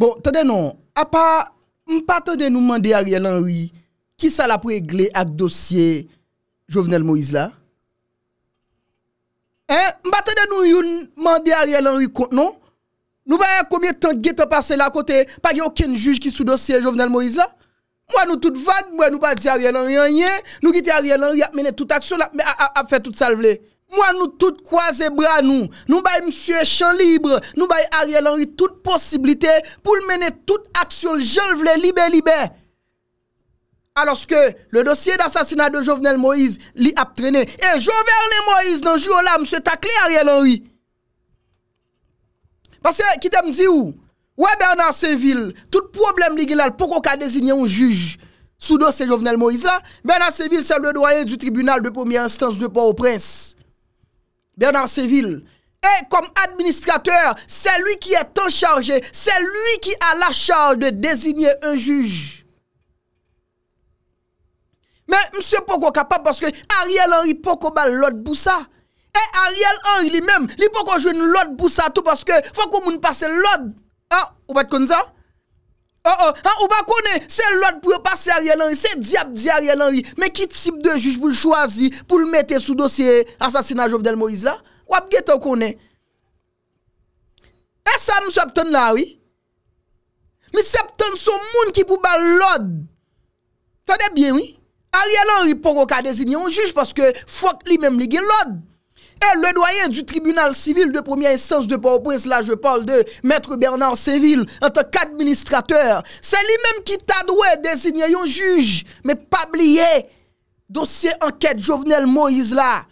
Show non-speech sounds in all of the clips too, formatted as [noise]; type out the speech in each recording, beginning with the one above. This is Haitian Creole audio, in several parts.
Bon, attendez non, à part pas de nous demander Ariel Henry qui ça l'a régler avec dossier Jovenel Moïse là. On pas de nous demander Ariel Henry non Nous pas combien de temps est passé là côté, pas aucun juge qui sous dossier Jovenel Moïse là. Moi, nous tout vague, moi, nous pas dire Ariel Henry rien. Nous quitter Ariel Henry, a mené toute action, mais a fait tout ça. Mwa nou tout kwaze bra nou, nou bay M. Chant Libre, nou bay Ariel Henry tout posibilite pou l menen tout aksyon, jel vle libe libe. Aloske, le dosye d'assasinat de Jovenel Moïse li ap trene, e Joverne Moïse nan ju o la mse takle Ariel Henry. Pase, ki te m di ou, wè Bernard Seville, tout problem li gilal, pou koka designe un juj, sou do se Jovenel Moïse la, Bernard Seville se le doyen du tribunal de premier instance de Port-au-Prince. Bernard Seville, Et comme administrateur, c'est lui qui est en charge, c'est lui qui a la charge de désigner un juge. Mais monsieur Poko capable parce que Ariel Henry Poko bal l'autre boussa. Et Ariel Henry lui-même, il Poko joue l'autre boussa tout parce que faut que qu'on passe l'autre. Ah, ou pas comme ça? Oh, oh, ou ba konen, se lod pou yo pase Ariel Henry, se diap di Ariel Henry, me ki tip de juj pou l chwazi, pou l mette sou dosye asasina Jovdel Moïse la? Ou ap geto konen? E sa mseptan la, oui? Mseptan son moun ki pou ba lod! Tade bien, oui? Ariel Henry pou roka de zini, on juj parce que fok li mem li gen lod! Et le doyen du tribunal civil de première instance de Port-au-Prince, là je parle de Maître Bernard Séville, en tant qu'administrateur, c'est lui-même qui t'a doué désigner un juge. Mais pas oublier, dossier enquête Jovenel Moïse là.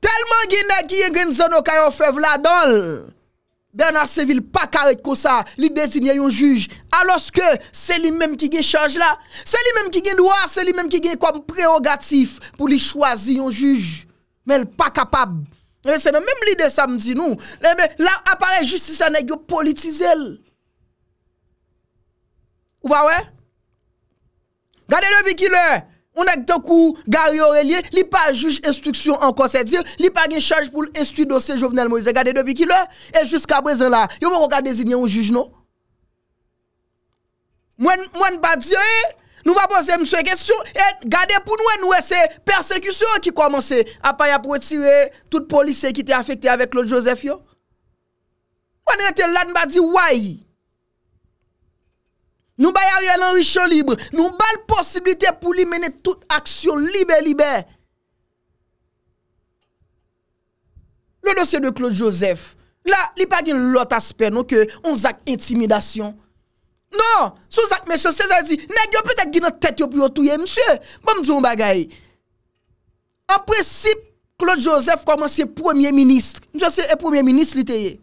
Tellement qu'il qui a une zone qui fait là Bernard Séville pas carré comme ça, il désigne un juge. Alors que c'est lui-même qui gagne charge là, c'est lui-même qui gagne droit, c'est lui-même qui gagne comme prérogatif pour lui choisir un juge. Mèl pa kapab. Mèm li de samdi nou. La apare justice anèk yo politize l. Ou pa wè? Gade dobi ki lè? Mounèk te kou Gary Aurelie. Li pa juj instruksyon an kon se dir. Li pa gen chanj pou l estu dosè jovenel Moise. Gade dobi ki lè? E jusqu'a brezè la. Yo mèl roka desinyan ou juj nou? Mwen bati yo e? Mwen bati yo e? Nou pa pose mswe kesyon, e gade pou nou e nou e se persekusyon ki komanse, a pa ya pou etire tout polise ki te afekte avek Claude Joseph yo. Wane ete lan ba di why? Nou ba yawye l'enrichon libre, nou ba l'possibilite pou li mene tout aksyon libe libe. Le dosye de Claude Joseph, la li pa gin lot aspe nou ke onzak intimidasyon. Non, sou Zak Meshon, Seza di, neg yo pete gina tete yo pi otu ye, msye, ban mdi yon bagay. An pre sip, Claude Joseph koman se Premier Ministre, msye se e Premier Ministre li te ye.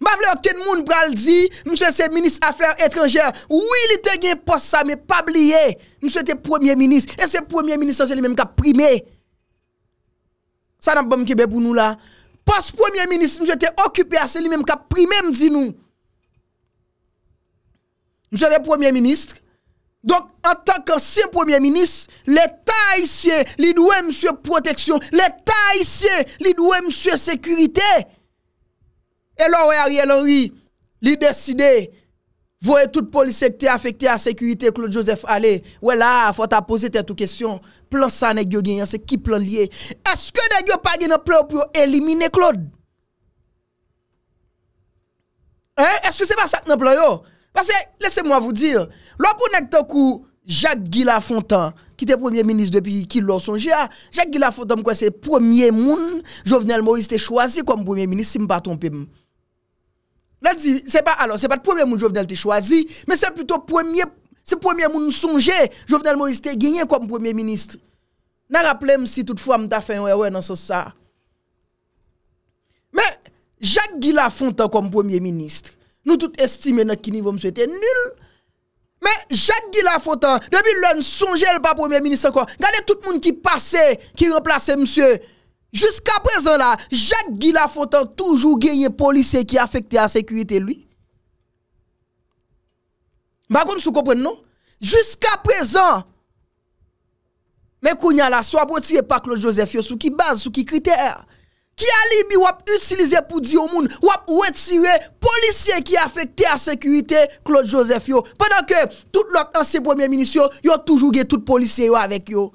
Ban vle yon ten moun bral di, msye se Ministre Afer Etranger, wili te gen pos sa, me pabli ye, msye te Premier Ministre, e se Premier Ministre se li menm ka prime. Sa nan ban mkebe pou nou la. Pos Premier Ministre, msye te Okupation li menm ka prime mdi nou. Mse de premier ministre. Donk, an tankan sin premier ministre, le ta a isye, li dwe mse protection. Le ta a isye, li dwe mse sekurite. E lor we a ri, e lor ri, li deside, vwe tout polisekte afekte a sekurite, Claude Joseph, ale, we la, fwa ta pose tetou kesyon, plan sa ne gyo gen yon, se ki plan liye. Eske ne gyo pa gen an ploy yo pou elimine Claude? Eske se pa sak nan ploy yo? Parce que, laissez-moi vous dire, l'on pour Jacques Guy fontan qui était premier ministre depuis qu'il l'a songé, ah, Jacques Guy Lafontaine, c'est le premier monde, Jovenel Moïse était choisi comme premier ministre, si je ne me trompe pas. Là, c'est pas, pas le premier monde Jovenel était choisi, mais c'est plutôt le premier, c'est premier monde songé, Jovenel Moïse était gagné comme premier ministre. N'a rappelle si toutefois, m'ta fait un ouais dans ce ça. Mais, Jacques Guy Lafontaine comme premier ministre, nous tous estimons dans qui niveau me souhaiter nul. Mais Jacques Guy Lafontaine, depuis ne songeait le pas premier ministre encore, regardez tout le monde qui passait, qui remplaçait monsieur. Jusqu'à présent là, Jacques Guy Lafontaine toujours gagné policier qui affectait la sécurité lui. Par bah, contre, vous comprenez non Jusqu'à présent, mais qu'on y a la soit pour tirer pas Claude Joseph, sous qui base, sur qui critère ki alibi wap utilize pou di yo moun, wap wetire polisye ki afekte a sekurite Claude Joseph yo, pedan ke tout lòk an se pwemye minisyon, yo toujou ge tout polisye yo avèk yo.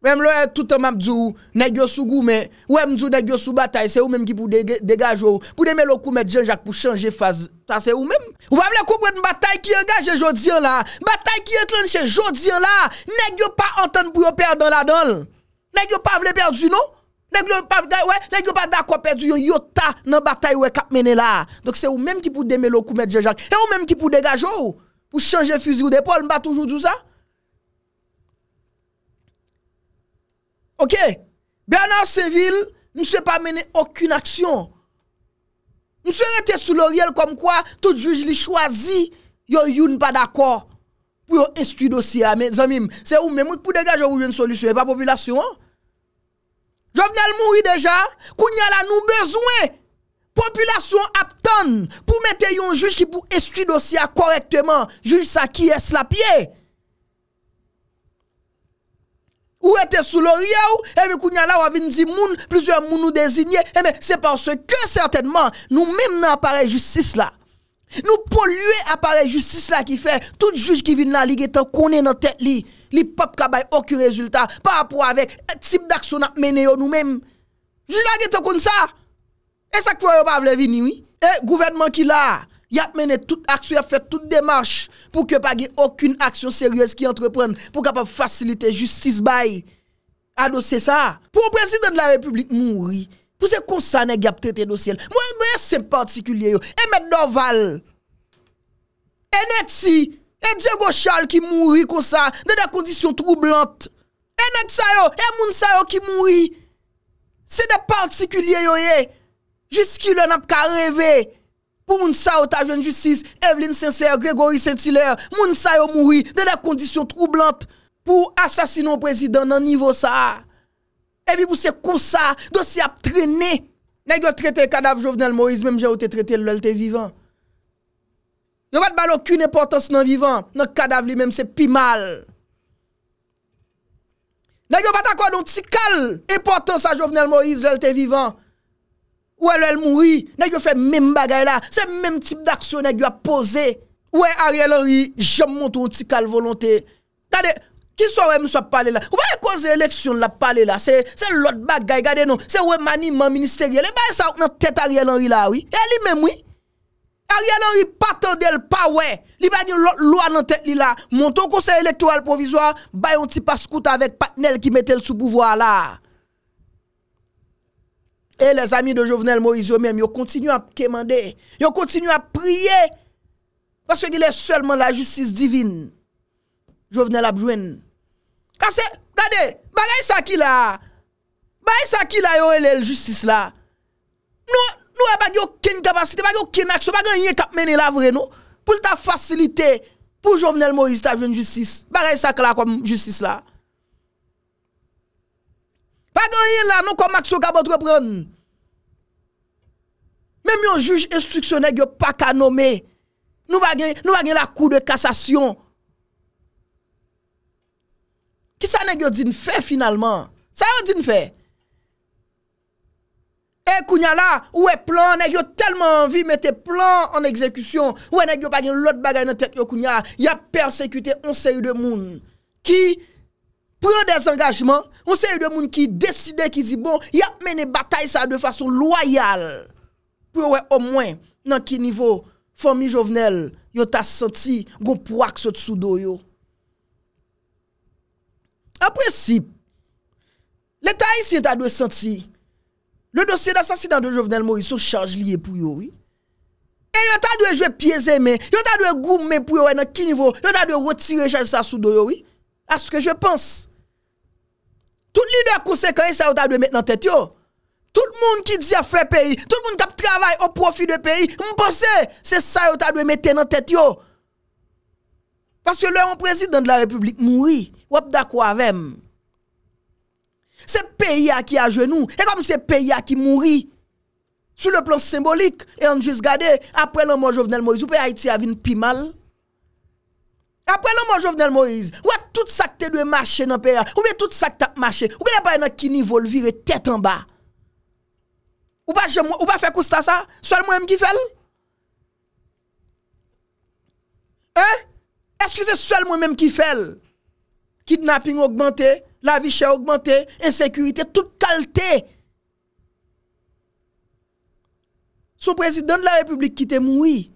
Wèm lò, tout amap djou, negyo sou goumè, wèm djou negyo sou batay, se ou mèm ki pou degaj yo, pou demè lò koumè djenjak pou chanje faz, sa se ou mèm. Wèm lè koumè batay ki engajè jodiyan la, batay ki engajè jodiyan la, negyo pa antan pou yo perdon la donl, negyo pa vle perdun nou, Nèg pas ouais, pas d'accord perdu yon yota dans bataille ouais cap mener là. Donc c'est ou même qui pour démêler le coup mettre Jean-Jacques. Et ou même qui pour dégager ou oh, pour changer fusil ou d'épaule, pas toujours tout ça. OK. Bernard ne monsieur pas mené aucune action. Monsieur était sous l'oriel comme quoi tout juge li choisi yon youn pas d'accord pour instruire dossier mes amis. C'est ou même qui pour dégager ou une solution et pas population. Hein. Jovnel mouri deja, kounyal anou bezouè. Populasyon aptan pou mette yon juj ki pou estu dosya korekteman, juj sa ki es la pie. Ou ete sou lorye ou, e mi kounyal la wavin zi moun, plouzyan moun nou dezinyè, e mi se panse ke certainman nou mèm nan pare justice la. Nou pou lue apare justice la ki fe, tout juj ki vin la li ge ten konen nan tet li, li pap kabay okun rezultat, pa apour avek, e tip d'akso nat mene yo nou men, juj la ge ten kon sa, e sak fwa yo pa vle vin niwi, e gouvernment ki la, ya mene tout akso, ya fet tout demarche, pou ke pa ge okun akso seryose ki entrepren, pou kapab fasilite justice bay, ados se sa, pou prezident la republik moun ri, Pou se konsa ne gap tete dosyel. Mwen mwen se partikulye yo. E met doval. E net si. E Diego Charles ki mouri konsa. Ne de kondisyon troublante. E net sayo. E moun sayo ki mouri. Se de partikulye yo ye. Jiski le nan pka reve. Pou moun sayo ta jen justice. Evelyn Sincere, Gregory Saint-Hilaire. Moun sayo mouri. Ne de kondisyon troublante. Pou asasino prezident nan nivou sa a. evi pou se kousa, do se ap trene. Nèk yo trete kadav jovenel Moïse, mèm jè ou te trete lèl te vivan. Nèk yo bat balo kou nè portons nan vivan, nan kadav li mèm se pi mal. Nèk yo bat akwa don ti kal, e portons sa jovenel Moïse lèl te vivan. Ouè lèl moui, nèk yo fè mèm bagay la, se mèm tip d'aksyon nèk yo ap pose, ouè a rèl anri, jèm mou ton ti kal volonté. Tade, Qui soit me soit parler là? Ou pas cause élection la parler là, c'est c'est l'autre bagaille, regardez nous, c'est remaniement ministériel. Et eh ben ça dans tête Ariel Henry là oui. Et eh, lui même oui. Ariel Henry pas tendel pas ouais. va dire l'autre loi dans tête li là. Monte au conseil électoral provisoire, ba un petit scout avec Patnel qui mettait le sous pouvoir là. Et eh, les amis de Jovenel Moïse eux-mêmes, ils continuent à demander, ils continuent à prier parce qu'il est seulement la justice divine. Jovenel Abjouen. Kase, gade, bagay sa ki la, bagay sa ki la yo e le l justice la. Nou, nou e bagay okin kapasite, bagay okin aksyon, bagay yon ye kap mene la vre nou, pou lta fasilite, pou jovnel moris ta ven justice, bagay sa ki la kom justice la. Bagay yon la, nou kom aksyon kapot repren. Mem yon juj instruksyonè gyo pa ka nome, nou bagay la kou de kasasyon. Ki sa negyo din fe finalman? Sa yo din fe? E kunya la, ouwe plan, negyo telman anvi mette plan an ekzekusyon. Ouwe negyo bagyon lot bagay nan tek yo kunya. Ya persekute onse yu de moun ki pren desengajman. Onse yu de moun ki deside ki zi bon. Ya mene batay sa de fason loyal. Pwè ouwe o mwen nan ki nivou fomi jovenel yo ta senti goun pouak se tsou do yo. A pre sip, le ta isi yon ta dwe senti, le dosye da sensi dan dwe jovenel mori sou chanj liye pou yoy. E yon ta dwe jwe pyeze men, yon ta dwe goum men pou yoy nan ki nivou, yon ta dwe rotire chanj sa sou do yoy, aske jwe pens. Tout lide konsekwene sa yon ta dwe met nan tete yoy. Tout moun ki di a fwe peyi, tout moun ki ap travay o profi de peyi, mwen pose, se sa yon ta dwe mette nan tete yoy. Paske lè yon prezident la republik mouri, Wap da kwa vèm? Se peya ki a genou, e kom se peya ki mouri, sou le plan symbolik, e anjou se gade, apre lèm anjou vnel Moïse, ou pe a iti avin pi mal? Apre lèm anjou vnel Moïse, ou a tout sakte dwe mache nan peya? Ou me tout sakte ap mache? Ou kene bay nan kinivol vire tèt anba? Ou pa fè kou sta sa? Sòl mwen mwen ki fèl? Eh? Eskou se sòl mwen mwen mwen ki fèl? Kidnapping augmente, la vi chè augmente, ensekurite, tout kalte. Sou prezident la republik ki te moui.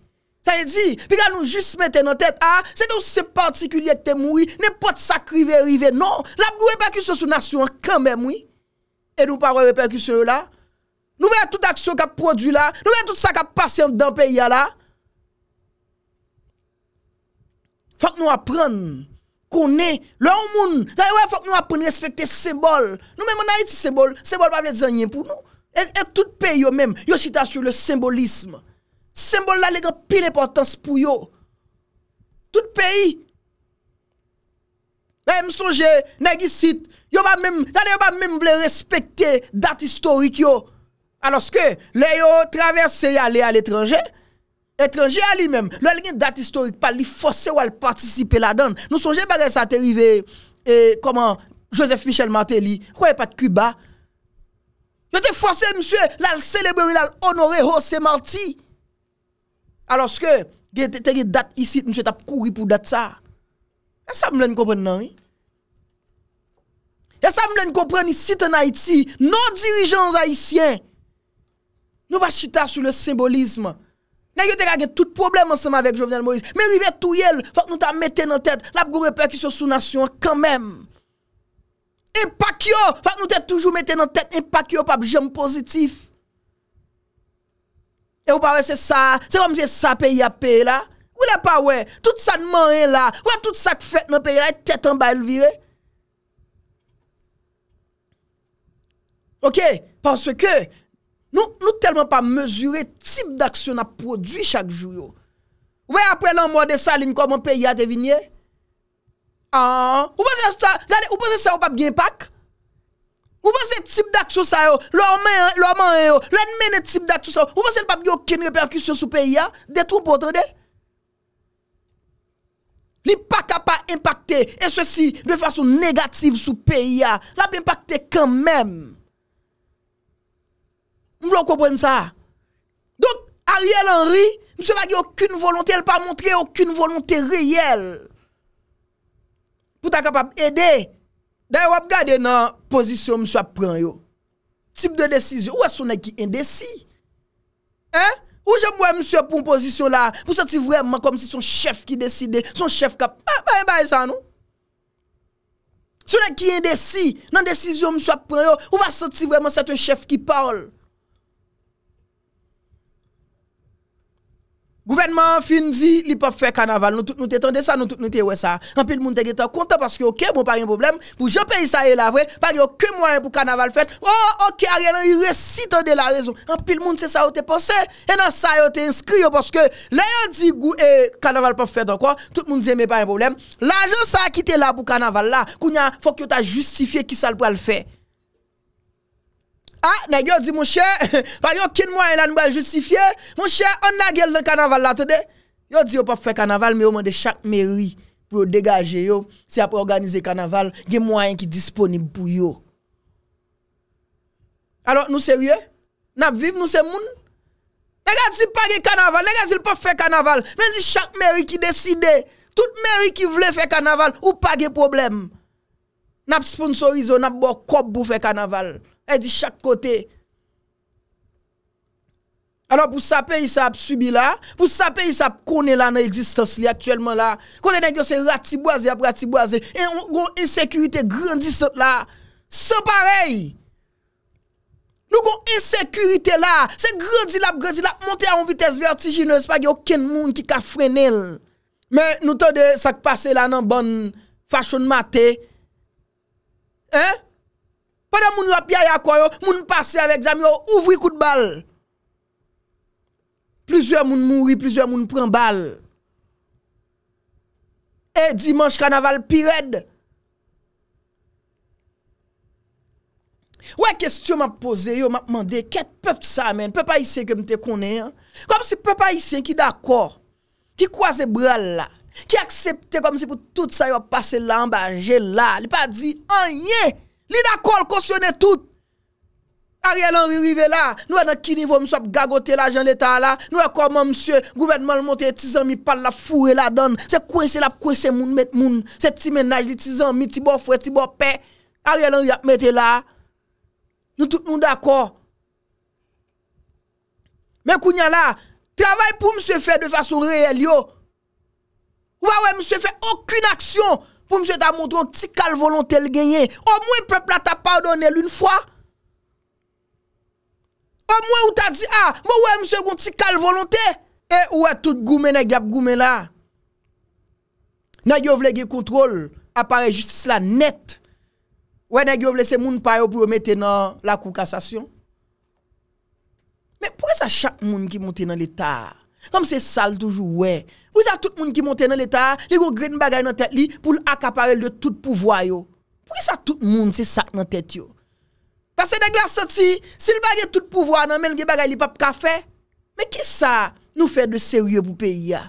Sa yè di, pi ka nou jist mette nan tèt ah, a, se te ou se partikulye ki te moui, ne pot sakrive rive, non. La pou reperkusyon sou nasyon kanmèm, oui. E nou pa wè reperkusyon la. Nou wè tout aksyon ka prodou la, nou wè tout sa ka pasyon dan peya la. Fak nou aprenn, connaît. le monde faut que nous apprenions respecter symbole. nous même en Haïti, symbole, symbole pas veut rien pour nous. Et, tout pays, yo même, yo chita sur le symbolisme. Symbole là, les gars, pile importance pour yo. Tout pays. Même songe, negisit, yo pas même, d'ailleurs, pas même voulu respecter date historique yo. Alors que, les yo traverser aller à l'étranger, Etranje a li menm, lal gen dat istorik pa li fose wale partisipe la dan. Nou sonje bagay sa te rive, ee, koman, Joseph Michel Marte li, kwenye pat kuba. Yo te fose msye lal selebri lal honore Jose oh, Marti. Aloske, gen te te rive dat isi, msye tap kouri pou dat sa. E sa mwen kompren nan, e? E sa mwen kompren isi ten Haiti, nou dirijans Haitien, nou bas chita sou le simbolizm. Nè yon te kage tout problem anseman vek Jovenel Moïse. Mè rive tou yel, fòk nou ta mette nan tèt, la pou goun repè ki sou sou nasyon kèmèm. E pak yo, fòk nou te toujou mette nan tèt, e pak yo pab jèm pozitif. E ou pa wè, se sa, se wè mse sa pe ya pe la, wè la pa wè, tout sa nman yè e la, wè tout sa k fèt nan pe ya la, e tèt an bal vire. Ok, panso ke... Nou telman pa mezure tip d'aksyon a prodwi chak jou yo. Ouwe apre nan mwode salin koman peyi a devinye? An, ouwese sa, gade, ouwese sa ou pap gen pak? Ouwese tip d'aksyon sa yo, lor men yo, lor men yo, tip d'aksyon sa yo, ouwese pap gen okin reperkusyon sou peyi a? De troupot, ode? Li pak a pa impakte, e sosi, de fason negatif sou peyi a, la bi impakte kanmenm. lò kompren sa. Donk, Ariel Henry, msè va ge okkoun volonté, el pa montre okkoun volonté reyel. Pou ta kapap ede, day wap gade nan posisyon msè ap pren yo. Tip de desisyon, ou wè sou ne ki indesi? Hein? Ou jèm wè msè pou mposisyon la, pou soti vwèman kom si son chèf ki deside, son chèf kap... Sou ne ki indesi, nan desisyon msè ap pren yo, ou wè soti vwèman sèt un chèf ki parle? Gouvenman fin di li pop fè kanaval, nou tout nou te tende sa, nou tout nou te wè sa, anpil moun te geto konta paske ok, moun pari yon problem, pou jopè yon sa yon la vwè, pari yon kèm wè yon pou kanaval fèt, o, ok, anpil moun se sa yon te pose, anpil moun se sa yon te inskri yo, paske lè yon di kou e kanaval pop fèt ankwa, tout moun di yon pari yon problem, l'ajon sa ki te la pou kanaval la, kounyan fòk yon ta justifiye ki sal pou al fè. Ha, ah, neg yo di monshe, [laughs] wak yo kin mwany nan mwa justifiye, monshe, an na gel nan kanaval la te de, yo di yo pa fwe kanaval, mi yo mwende chak meri, pou yo degaje yo, si ap organize kanaval, gen mwany ki disponib pou yo. Ano, nou serye? Nap viv nou se moun? Negan si page kanaval, negan si l pa fwe kanaval, men di chak meri ki deside, tout meri ki vle fwe kanaval, ou page problem. Nap sponsorizo, nap bo kop pou fwe kanaval, E di chak kote. Alors pou sa pe y sa ap subi la. Pou sa pe y sa ap kone la nan egzistos li aktuelman la. Kone den gyo se ratibwaze ap ratibwaze. E nou goun insekurite grandis la. Se parey. Nou goun insekurite la. Se grandis la, grandis la. Monte a yon vites vertiginez. Pa gen yon ken moun ki ka frenel. Men nou tonde sak pase la nan bon fachon mate. Eh? Pwede moun wap ya yako yo, moun pase avèk zami yo, ouvri kout bal. Plizye moun mounri, plizye moun pran bal. E dimanche kanaval pi red. Ou e kestyon m apose, yo m apmande, ket pep sa men? Pepa yisey kem te konen? Kom se pepa yisey ki dako, ki kwa ze bral la, ki aksepte kom se pou tout sa yo pase la, ambaje la, li pa di anye. Li d'akòl kosyonè tout. A rè lan ririve la. Nou wè nan ki nivò msò ap gagote la jan l'Etat la. Nou wè akòl man msè. Gouvenman montè etizan mi pad la fure la don. Se kwen se la p kwen se moun met moun. Se ti menaj etizan mi ti bo fwe ti bo pe. A rè lan ririve la. Nou tout moun d'akòl. Men kounyan la. Travèl pou msè fè de fason rèl yo. Wè wè msè fè okun aksyon. pou mse ta montrou ki ti kal volante l genye, o mwen pepla ta pardonel ah, un fwa. O mwen ou ta di, a, mwen mwen mse kon ti kal volante, e, wè, tout goumè nan gap goumè la. Nan giovle ge kontrol, apare justice la net. Wè nan giovle se moun payo pou wè mette nan la kou kassasyon. Mè pouè sa chak moun ki montè nan l'Etat? Kom se sal toujou wè, Ou sa tout moun ki monte nan l'Etat li yon gren bagay nan tet li pou l'akapare l de tout pouvoi yo? Pou ki sa tout moun se sak nan tet yo? Pase neg la sot si, sil bagay tout pouvoi nan men l ge bagay li pap kafe? Me ki sa nou fe de serye pou peyi ya?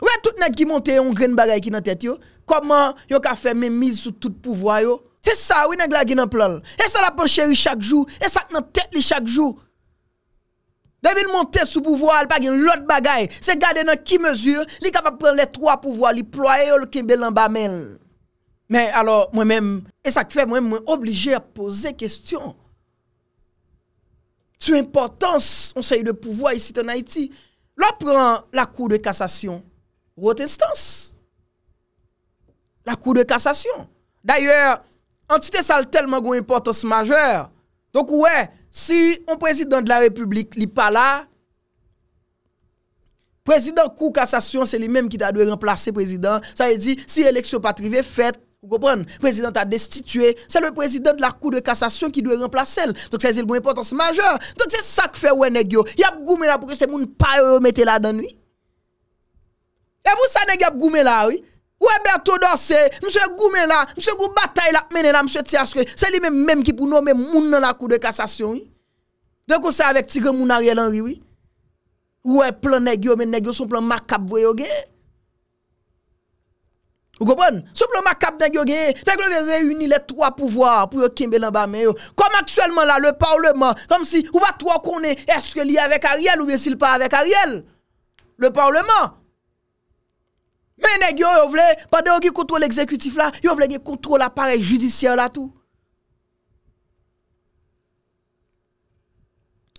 Ou sa tout neg ki monte yon gren bagay ki nan tet yo? Koman yo kafe menmiz sou tout pouvoi yo? Se sa ou neg la genan plol? E sa la pencheri chak jou? E sak nan tet li chak jou? devine monte sou pouvo al, pagin lot bagay, se gade nan ki mezur, li kapap pren le 3 pouvo al, li ploye yo l'kembe l'anba men. Men, alor, mwen men, e sa kfe mwen mwen oblije a pose kestyon. Su importans, on se yu de pouvo al, isi ten Haiti, lò pren la kou de kasasyon, wot instance. La kou de kasasyon. Daye, entite sal telman gwen importans majeur. Dok wè, Si yon prezident de la republik li pa la, prezident kou kassasyon se li menm ki ta dwe remplase prezident, sa yon di si eleksyon patrive fet, prezident ta destituye, se le prezident de la kou de kassasyon ki dwe remplase el. Dok se yon di bon importans majeur. Dok se sak fe wè neg yo. Yab goumen euh, la prezident moun pa yon mette la dan yi. E mousa neg yab goumen la yi. Où est Dossé, monsieur Goumé là, monsieur Gou bataille là, mené là, monsieur Tiaske, c'est lui-même même qui pour nommer moun dans la cour de cassation, oui. quoi ça avec Tigre Moun Ariel Henry, oui. Ouais, plan nèg mais nèg son plan macabre, voyez, Vous comprenez? Son plan macabre nèg yo gen, les trois pouvoirs pour yon kimbe l'en bas Comme actuellement là, le parlement, comme si, ou pas trois qu'on est-ce que est avec Ariel ou bien s'il pas avec Ariel? Le parlement. Menè gyo yo vle, padè yo ki kontrol l'exekutif la, yo vle ki kontrol la parel judisyen la tou.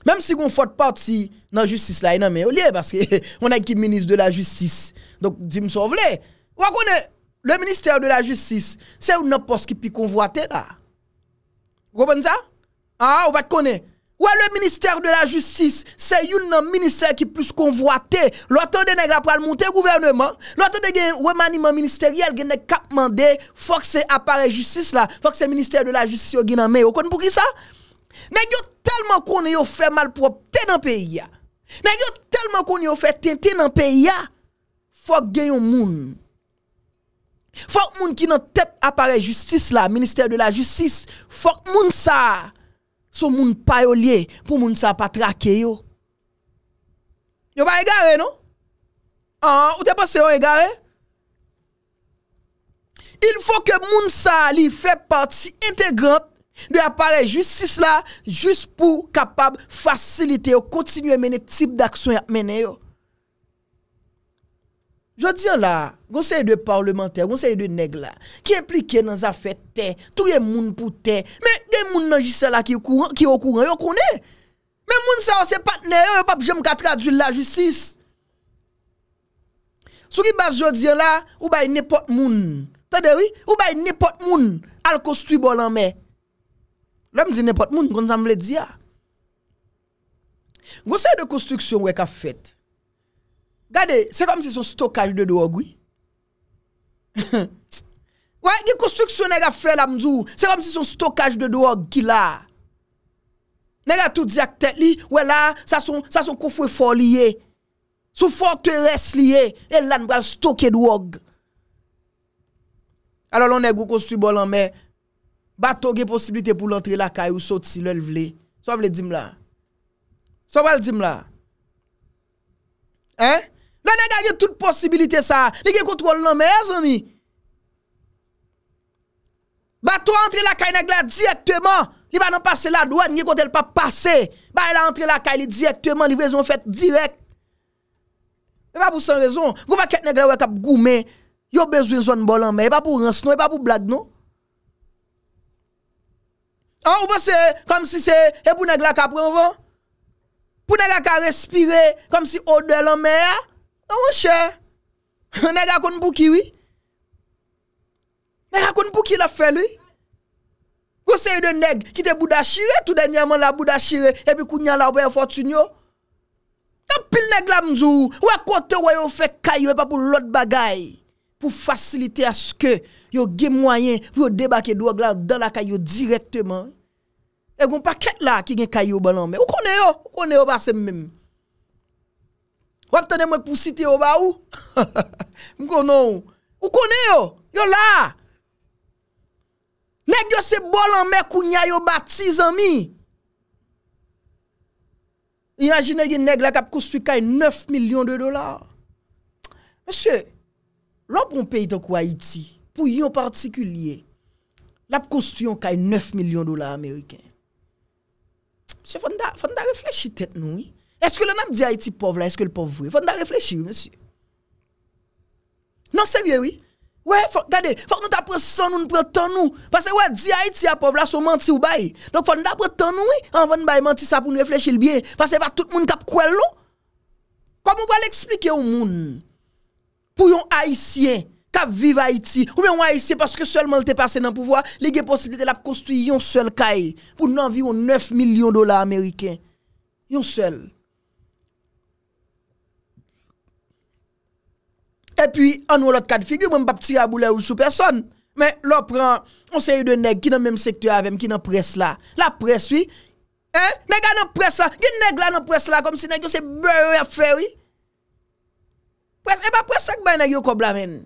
Mem si kon fote pati nan justis la, yon anmen yo liye, baske yon [laughs] anke ki minis de la justis. Donk di mso vle, wakone, le minister de la justis, se ah, ou nan pos ki pi konvoate la? Woban za? A, ou bat kone? Ouè le Ministèr de la Justis, se youn nan Ministèr ki plus konvoate, loutan de neg la pral monte gouvernement, loutan de gen ouè maniman Ministèriel gen ne kap mande, fòk se apare Justis la, fòk se Ministèr de la Justis yon gen nan men, okon pou ki sa? Neg yo telman kon yo fè malprop te nan peyi ya, neg yo telman kon yo fè ten te nan peyi ya, fòk gen yon moun. Fòk moun ki nan tet apare Justis la, Ministèr de la Justis, fòk moun sa a. sou moun payo liye pou moun sa patrake yo. Yo ba egare nou? Ou te pase yo egare? Il fò ke moun sa li fè pati integrant de apare justis la, just pou kapab fasilite yo kontinuye mene tip d'aksyon mene yo. Gyo diyan la, gyo sey de parlementer, gyo sey de neg la, ki implike nan zafet te, touye moun pou te, me gen moun nan jise la ki yo kouran, yo kounen. Me moun sey o sey patnen, yo yo pap jem katradu la jisis. Sou ki bas gyo diyan la, ou baye nepot moun, ta dewi, ou baye nepot moun al kostwi bolan me. La m diye nepot moun, kon zan m le diya. Ah. Gyo sey de konstriksyon we ka fet, Gade, se kom si son stokaj de do ogwi. [laughs] Wè, yi konstruksyon nega fè la mzou. Se kom si son stokaj de do ogwi ki la. Nega tout zi ak tèk li, wè la, sa son koufwe foli ye. Sou fol teres li ye. Le lan wè al stokè do ogwi. Alo lò negou konstru bolan mè. Bato gen posibilite pou l'antri la kaj ou soti lè l vle. Sò vle dim la. Sò wè l dim la. Hè? La nega yon tout posibilite sa, li gen kontrol nan me, zon mi. Ba to entre la ka yon negla direktement, li va nan pase la doan, niye kontel pa pase. Ba yon la entre la ka, li direktement, li vezon fet direkt. E pa pou san rezon, goun pa ket negla wekap goumen, yo bezwen zon bol nan me, e pa pou rins nou, e pa pou blag nou. An ou pa se, kom si se, e pou negla ka prevan, pou negla ka respire, kom si odel nan me a, An oh, mwen chè, [laughs] neg akoun pou kiwi? Neg akoun pou ki la fè lui? Gose yu de neg, ki te bouda shire, tou de nyaman la bouda shire, epi kou nyala ou pe yon fotun yo? Kè pil neg la mzou, wè kote wè yon fè kayo epa pou lot bagay, pou fasilite aske, yon ge mwayen, pou yon debake dwa glan dan la kayo direkteman. E goun pa ket la ki gen kayo balanme. O konen yo, konen yo ba se mèm. Wap tene mwen pou siti yo ba ou? [laughs] Mwen konon, ou konen yo? Yo la! Nèk yo se bolan mèk ou nye yo batiz an mi? Imaginè gen nèk lak ap konstuy kay 9 milyon de dolar. Mèsè, lò pou mpeyit an kwa iti, pou yon partikulye, lak konstuy yon kay 9 milyon dolar amèrikèn. Mèsè, fènda reflèch yi tèt nou yi. Eske le nam di Haiti pov la, eske le pov vwe? Fon da reflechi ou, monsi? Non serye ou? Ouè, fok, gade, fok nou ta pre son nou, nou pre tan nou. Fok se ouè, di Haiti a pov la, sou menti ou bayi. Donk fon nou da pre tan nou, ouè, an fon bayi menti sa pou nou reflechi l'byen. Fok se pa tout moun kap kwe lou. Kwa moun pou al eksplike ou moun? Pou yon Haitien kap vive Haiti. Ou mè yon Haitien, paske sol man lte pase nan pouvoa, lege posibilite la pou konstou yon sol kayi. Pou nou anvi ou 9 milyon dola Ameriken. Yon sol. E pi, an ou lot kat figi, mwen pa ptira boulè ou sou person. Men, lò pran, mwen se yi de neg, ki nan menm sektu avem, ki nan pres la. La pres, wii. Eh, neg a nan pres la. Ki neg la nan pres la, kom si neg yon se bè wè fè, wii. Pres, e ba pres sa k bay neg yon kobla men.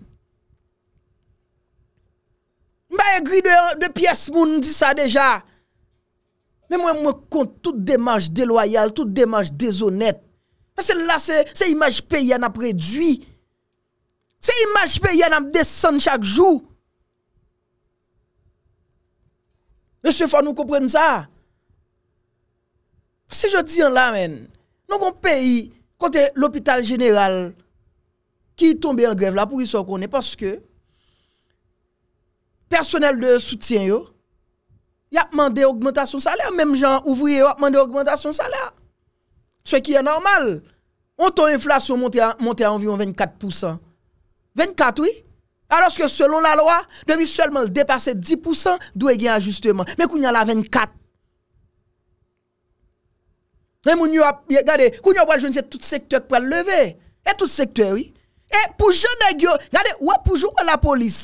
Mba yon gri de piyes moun, di sa deja. Men mwen mwen kont tout demanj déloyal, tout demanj dézonèt. Mwen se lè la, se imanj pey yon apre dwi. Se imaj pe yon ap desen chak jou. Mese fwa nou kompren sa. Se jodi an la men, nou kon pe yi kote l'Hopital General ki yi tombe an grev la pou yi sokone paske personel de soutien yo yapman de augmentation salè ou mèm jan ouvri yo yapman de augmentation salè. Se ki yon normal. On ton inflasyon monte anvion 24%. 24, oui. Aroske, selon la loi, devis seulement le dépasser 10%, dou e gen ajustement. Mè koun yon la 24. Mè moun yon, gade, koun yon wale jounse tout sektuek pou al leve. E tout sektue, oui. E pou joun e gyo, gade, wè pou joun e la polis.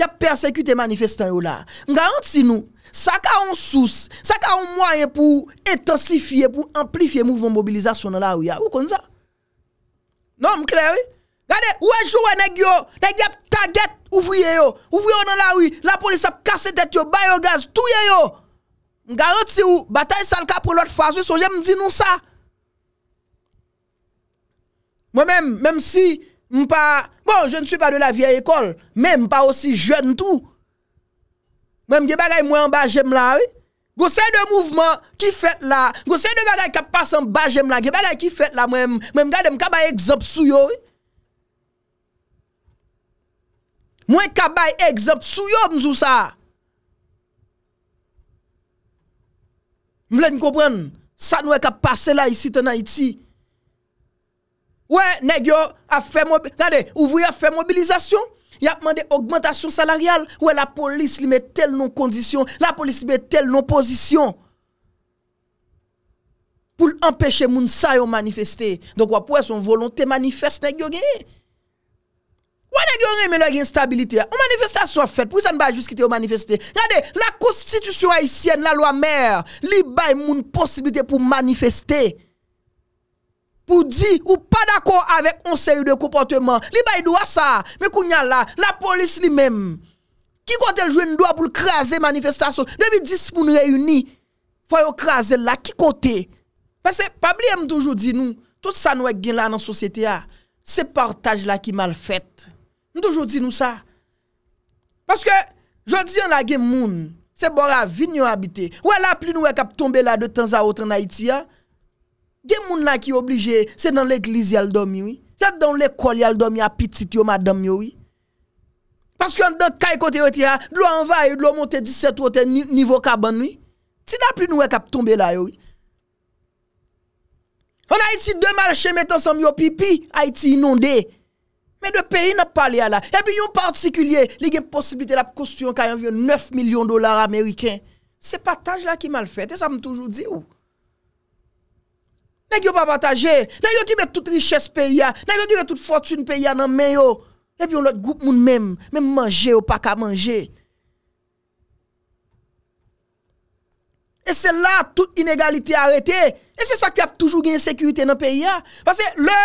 Ya persekute manifestant yon la. Mè garanti nou, sa ka an sous, sa ka an mwayen pou etensifiye, pou amplifiye mouvon mobilizasyon la, ou ya ou konza. Non, mè kler, oui. Gade, ou e jowe neg yo, neg yap taget ouvriye yo. Ouvriyo nan la ou, la polis ap kase tet yo, bayo gaz, touye yo. M garanti ou, batay sal ka pou lot faz, wè, so jèm di nou sa. Mwen mèm, mèm si, m pa, bon, jèm sou pa de la vie a ekol, mèm m pa osi jèn tout. Mèm ge bagay mwen bagèm la, wè. Gosey de mouvment ki fèt la, gosey de bagay ka pasan bagèm la, ge bagay ki fèt la mwen m, m'm, mèm gade m ka baye gzop sou yo, wè. Mwen ka bay egzamp sou yo mzou sa. Mwen kompren, sa nou e ka pase la isi te na iti. Ouè, negyo, a fè mobilizasyon. Yapman de augmentation salaryal. Ouè, la polis li mè tel non kondisyon. La polis li mè tel non posisyon. Poul empèche moun sa yo manifesté. Donk wapwè son volonté manifest negyo genye. Wane gen yon reme lwen gen instabilite ya? O manifestasyon fèt, pou yon san ba jis ki te o manifesté? Yade, la konstitusyon haisyen, la lwa mer, li bay moun posibilite pou manifesté. Pou di ou pa dako avèk onse yon de komportèman. Li bay do a sa, me kou nyan la, la polis li mèm. Ki kote ljwen do a pou lkaze manifestasyon? Nè mi dis moun reyouni, fò yon kaze la ki kote? Pese, pabli m toujou di nou, tout sa nou e gen la nan sosyete ya, se partaj la ki mal fèt. Ndoujou di nou sa? Paske, jodi yon la gen moun, se bora vin yon habite, wè la pli nou e kap tombe la de tan za otan na iti ya? Gen moun la ki oblije, se dan l'ekliz yal domi wè? Se dan l'ekol yal domi apitit yon madom yowè? Paske yon dan kay kote wè ti ya, dlo anva yon, dlo monte 17 otan nivou kaban wè? Se la pli nou e kap tombe la yowè? On a iti demal cheme tan san myo pipi, a iti inonde yon. Men de peyi nan pale a la. Ebi yon partikulye, li gen posibilite la pou kostyon kaya yon 9 milyon dolar ameriken. Se pataj la ki mal fete, e sa m toujou di ou. Nèk yon pa pataje, nèk yon ki mè tout riches peyi a, nèk yon ki mè tout fotsyne peyi a nan men yo. Ebi yon lot goup moun men, men manje ou pa ka manje. E se la, tout inegalite a rete. E se sa ki ap toujou gen sekurite nan peyi a. Pase le...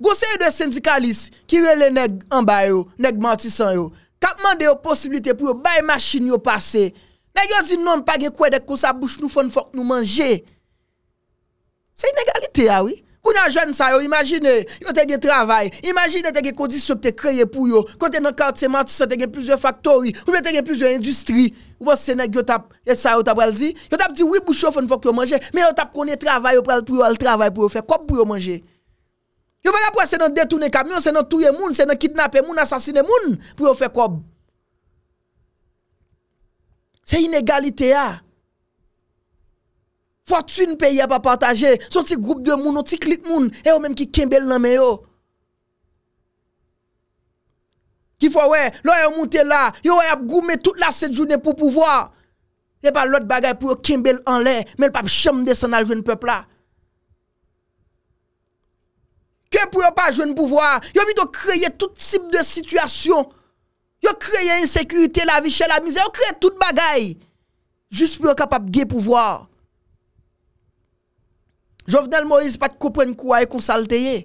Gwose yon dwe sendikalis ki rele neg ambay yo, neg matisan yo. Kap mande yo posibilite pou yo baye masin yo pase. Neg yo zinon pa ge kwe dek kon sa bouch nou foun fok nou manje. Se inegalite ya wii. Gwou nan jwenn sa yo imagine yo tege travay. Imagine tege kondisyon te kreye pou yo. Kote nan kart se matisan tege pizwe faktori. Ou me tege pizwe industri. Gwose bon, se neg yo tap, e sa yo tap wèl di. Yo tap di wèl bouch nou foun fok yo manje. Men yo tap kon ne travay yo pral pou yo al travay pou yo fe. Kop pou yo manje. Yo bagay pou wè se nan detounen kamyon, se nan touye moun, se nan kidnape moun, asansine moun pou yo fè kob. Se inegalite ya. Fotune peye pa pataje, son ti group de moun, son ti klik moun, e yo mèm ki kembèl nan mè yo. Ki fò wè, lò yo moun te la, yo wè ap goumè tout la set jounè pou pouvoa. Yo e pa lot bagay pou yo kembèl an lè, mèl pa chèm de son aljoun pepla. pou yon pa joun pouvwa, yon mi do kreye tout sip de situasyon yon kreye yon sekurite la vi chè la mizè, yon kreye tout bagay jous pou yon kapap ge pouvwa joun venè l'moriz pat koupèn kouwa yon e konsalteye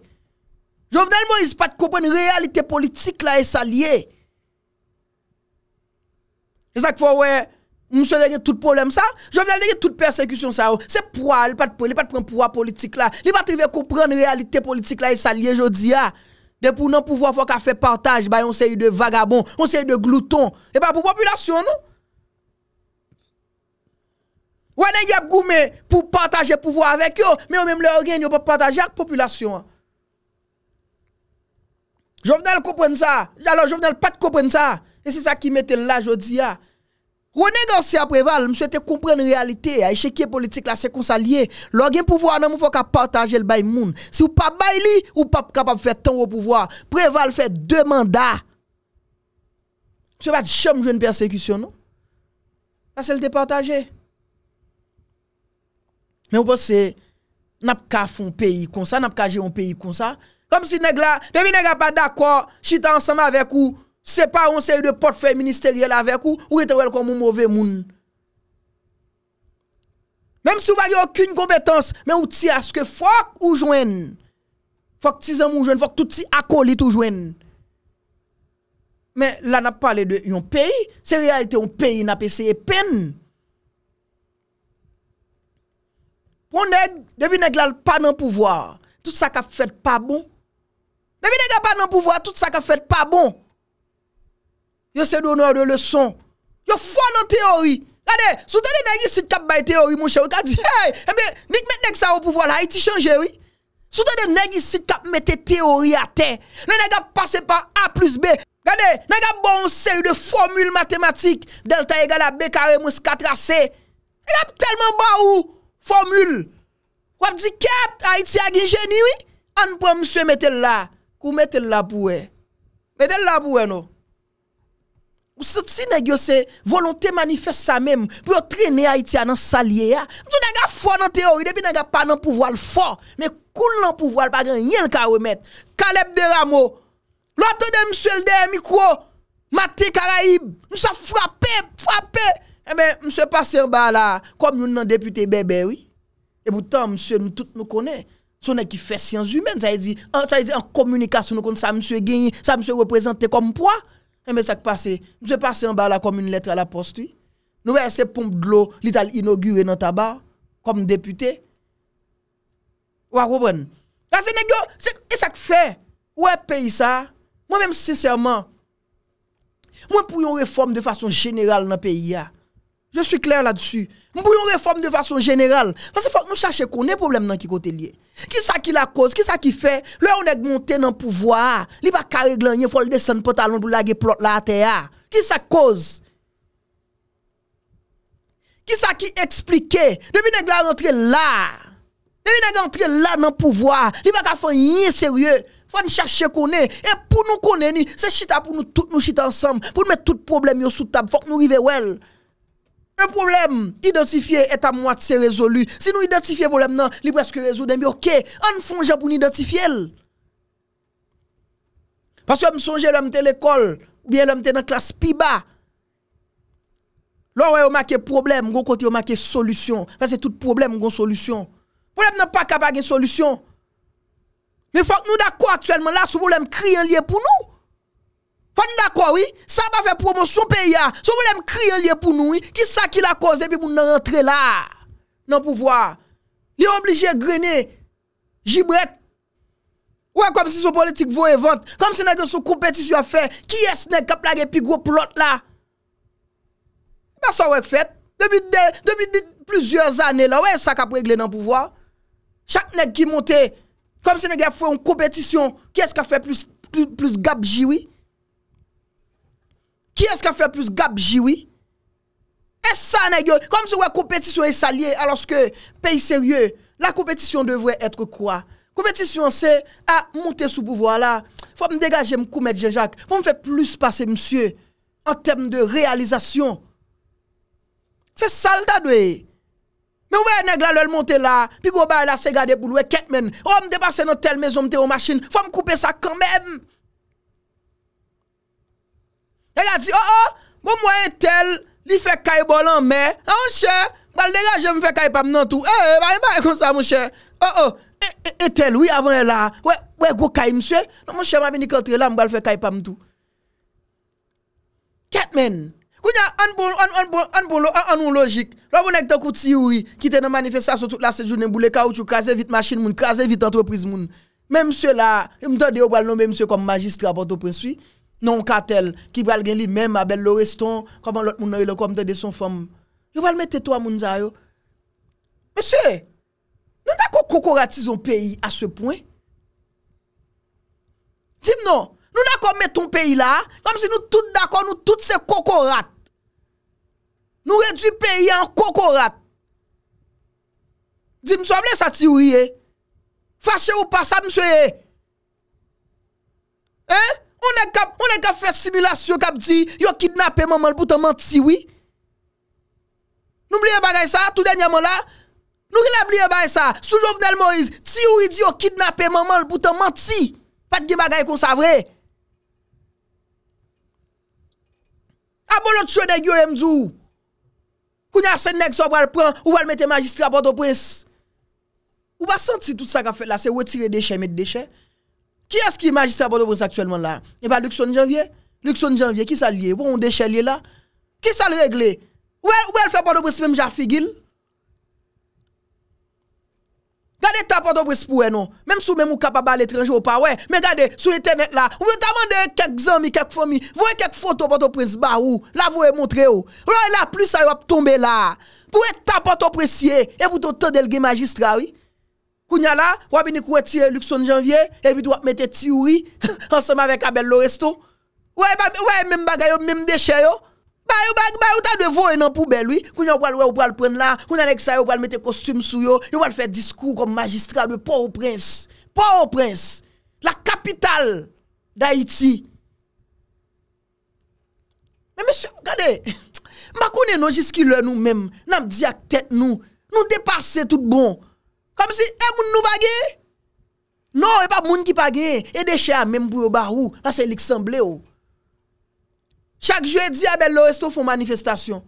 joun venè l'moriz pat koupèn realite politik la yon salye yon sa e kifon wè Mse deye tout problem non sa? Non? Jovenel deye tout persekution sa ou? Se pouwa, li pat pren pouwa politik la. Li pat trive koupren realite politik la e sa liye jodi ya. De pou nan pouwa fok a fe partaj, bayon se yi de vagabon, on se yi de glouton. E pa pou populasyon nou? Ou ane yi ap goume pou partaj e pouwa avek yo? Me ou mem le orgen, yo pat partaj ak populasyon. Jovenel koupren sa? Jalo, jovenel pat koupren sa? E se sa ki mette la jodi ya? Ah, non, ou negan se a prevale, mswe te komprene realite, a echeke politik la sekonsa liye, lor gen pouvoan nan mwou fok a partaje l bay moun. Se ou pa bay li, ou pa kapap fè ton wopouvoan, prevale fè dè manda. Mswe pati chèm joun persekisyon nou? Ase l te partaje. Men wopose, napka foun peyi kon sa, napka jè yon peyi kon sa, kom si neg la, demi neg a pati dakwa, chita ansama avek ou, Se pa ou se yu de potfey ministeryel avek ou, ou ete wel kon moun mouve moun. Mem si ou ba yu akun kompetans, men ou ti aske fok ou jwen. Fok ti zan moun jwen, fok touti akolit ou jwen. Men la nap pale de yon peyi, se realite yon peyi nap eseye pen. Pon neg, debi neg la panan pouvoi, tout sa ka fet pa bon. Debi neg la panan pouvoi, tout sa ka fet pa bon. Yo se do nou a de leson. Yo fwa nan teori. Gade, sou te de negi sit kap bay teori moun che ou. Ka di, hey, embe, nik met nek sa ou pou vo la. Ha iti chanje ou. Sou te de negi sit kap mette teori a te. Ne nega pase pa A plus B. Gade, nega bon se yu de formule matematik. Delta yu gala B kare moun skatra C. Negap telman ba ou formule. Wap di ket, ha iti agi jeni ou. An pou mswe mette la. Kou mette la pou we. Mette la pou we nou. Ou sot si negyo se, volonté manifeste sa mèm, pou yo trenè a iti anan salye ya. Mwen tou nega fò nan teori, debi nega pa nan pouvoal fò, men koun nan pouvoal pa gen yen karemet. Kaleb Deramo, lote de msè LDR Mikro, Maté Karaib, msè frape, frape, e men msè pasen ba la, kom yon nan depute Bebewi, e boutan msè nou tout nou konè, sou ne ki fè siens humèn, sa yè di, sa yè di an komunikasyon nou kon, sa msè genyi, sa msè reprezentè kom pouwa, Mwen eh, mwen sak pase, mwen se pase yon bala kom yon letre a la posti. Mwen mwen se pompe glou li tal inogure nan taba, kom depute. Wak wabwen, la Senegyo, se sak fe, wè peyi sa. Mwen mwen sinseman, mwen pou yon reform de fason general nan peyi ya. Je suis clair là-dessus. Nous voulons réforme de façon générale. Parce que nous cherchons qu'on ait problème dans qui côté lié. Qui ça qui la cause, qui ça qui fait. Là, on est monté dans le pouvoir. Il va pas régler, il faut le descendre pantalon pour laguer plot la terre. Qui ça cause? Qui ça qui explique? Depuis que la rentré là. Depuis que rentré là dans le pouvoir. Il va pas faire rien sérieux. Faut nous chercher qu'on est. Et pour nous connaître, c'est chita pour nous tous nous chita ensemble. Pour nous mettre tout problème sous table. Faut que nous arrivions well. Le problem identifiye et a mouat se rezolu. Si nou identifiye voulèm nan, li preske rezou den bi okè. An fon japon identifiye l. Pas yo m sonje lèm te l'ekol, biè lèm te nan klas pi ba. Lò wè yon makè problem, yon konti yon makè solusyon. Pas yon tout problem yon solusyon. Voulèm nan pa kapag yon solusyon. Me fok nou da kwa aktuelman la sou voulèm kri yon liye pou nou. Fa nou da kwa wi, sa ba fe promosyon pe ya, sa wolem kriye liye pou nou, ki sa ki la koz de bi moun nan rentre la, nan pouvoa. Li yo obligye grenye, jibret, wè kom si sou politik vou e vant, kom si negyo sou kompetisyon a fe, ki es neg kap la ge pi gro pou lot la. Ma sa wèk fet, debi de, debi de, plusieurs ane la, wè sa kap regle nan pouvoa. Chak neg ki monte, kom si negyo fwe yon kompetisyon, ki es ka fe plus gap jiwi, Ki eske a fè plus gabjiwi? E sa negyo, kom se wè kompetisyon e salye aloske pey serye, la kompetisyon devwè etre kwa? Kompetisyon se a monte sou pouvoi la, fòm degaje mkoumèdje jak, fòm fè plus pase msye, an tem de realizasyon. Se salda dwey. Mè wè neg la lèl monte la, pi goba la se gade pou lwè ketmen, oh, fòm debase nou tel mezoum te o machin, fòm koupe sa kanmèm. E gati, o o, bon mwen etel, li fek kay bol an me, an mwen chè, mwen lera jè mwen fek kay pam nan tou. E, e, ba yon ba ekonsa mwen chè. O o, etel, oui avan e la, wè, wè, wè, go kay mwen chè, nan mwen chè mwen vini kantre la mwen bal fek kay pam tou. Ket men, kwen yon, an bon, an bon, an bon, an bon logik. Lwa mwen bon ek to kouti woui, kite nan manifestasyon tout la sejounen, boule kaoutou, kaze vit machin moun, kaze vit antropriz moun. Men mwen chè la, mwen te deyo bal nombe mwen chè kom magistra boto prins woui. Non katel, kibwal gen li men, mabel lo reston, koman lot moun ori lo komte de son fom. Yo val mette to a moun zayo. Mese, nou na kon kokoratizon peyi a se pwen? Dib non, nou, nou na kon metton peyi la, kom si nou tout d'akon nou tout se kokorat. Nou redwi peyi an kokorat. Dib, mso avle sa ti ou ye? Fashe ou pa sa mso ye? Eh? Eh? Mounen ka fè similasyon kap di yo kidnapè maman l pou tan manti wè? Nou mbliye bagay sa, tout denyèman la? Nou rile mbliye bagay sa, soujou vnel Moïse, ti wè di yo kidnapè maman l pou tan manti? Pat gen bagay kon sa vre? A bolot chou de gyo yèm zou? Kou nyase nèk so wè l pran, wè l mette magistra poto prins? Wè senti tout sa ka fè la, se wè tire de chè, mette de chè? Qui est-ce qui est magistrat à le prince actuellement là Il Et pas Luxon Janvier Luxon Janvier, qui ça lié Bon, on lié là Qui ça le régler Où elle fait Bordeaux au même Jafigil Gardez ta bordeaux au pour pour non Même si vous êtes capable à l'étranger ou pas, ouais. Mais regardez, sur internet là, vous demandez quelques amis, quelques familles, vous voyez quelques photos bordeaux le prince bas là vous montré où Là, la plus ça va tomber là. Pour être ta Bordeaux au et vous entendu le magistrat, oui. Kounya la ou venir Luxon janvier et puis tu mettre Tiouri [laughs] ensemble avec Abel Loresto. Ouais, bah, ouais, même bagay, même déchet bah, bah, yo. yo, bag, t'as de non dans poubelle, oui. Kounya ou pral, ou pral prendre là, ou avec ça, ou pral mettre costume sou yo, ou pral faire discours comme magistrat de Port-au-Prince. Port-au-Prince, la capitale d'Haïti. Mais monsieur, regardez, [laughs] ma connais non jusqu'à nous même n'a dit à tête nous, nous dépasser tout bon. Kom si, e moun nou bagye? Non, e pa moun ki bagye. E deche a menm pou yo barou. Ase liksanble yo. Chak je di, e bel, le resto foun manifestasyon.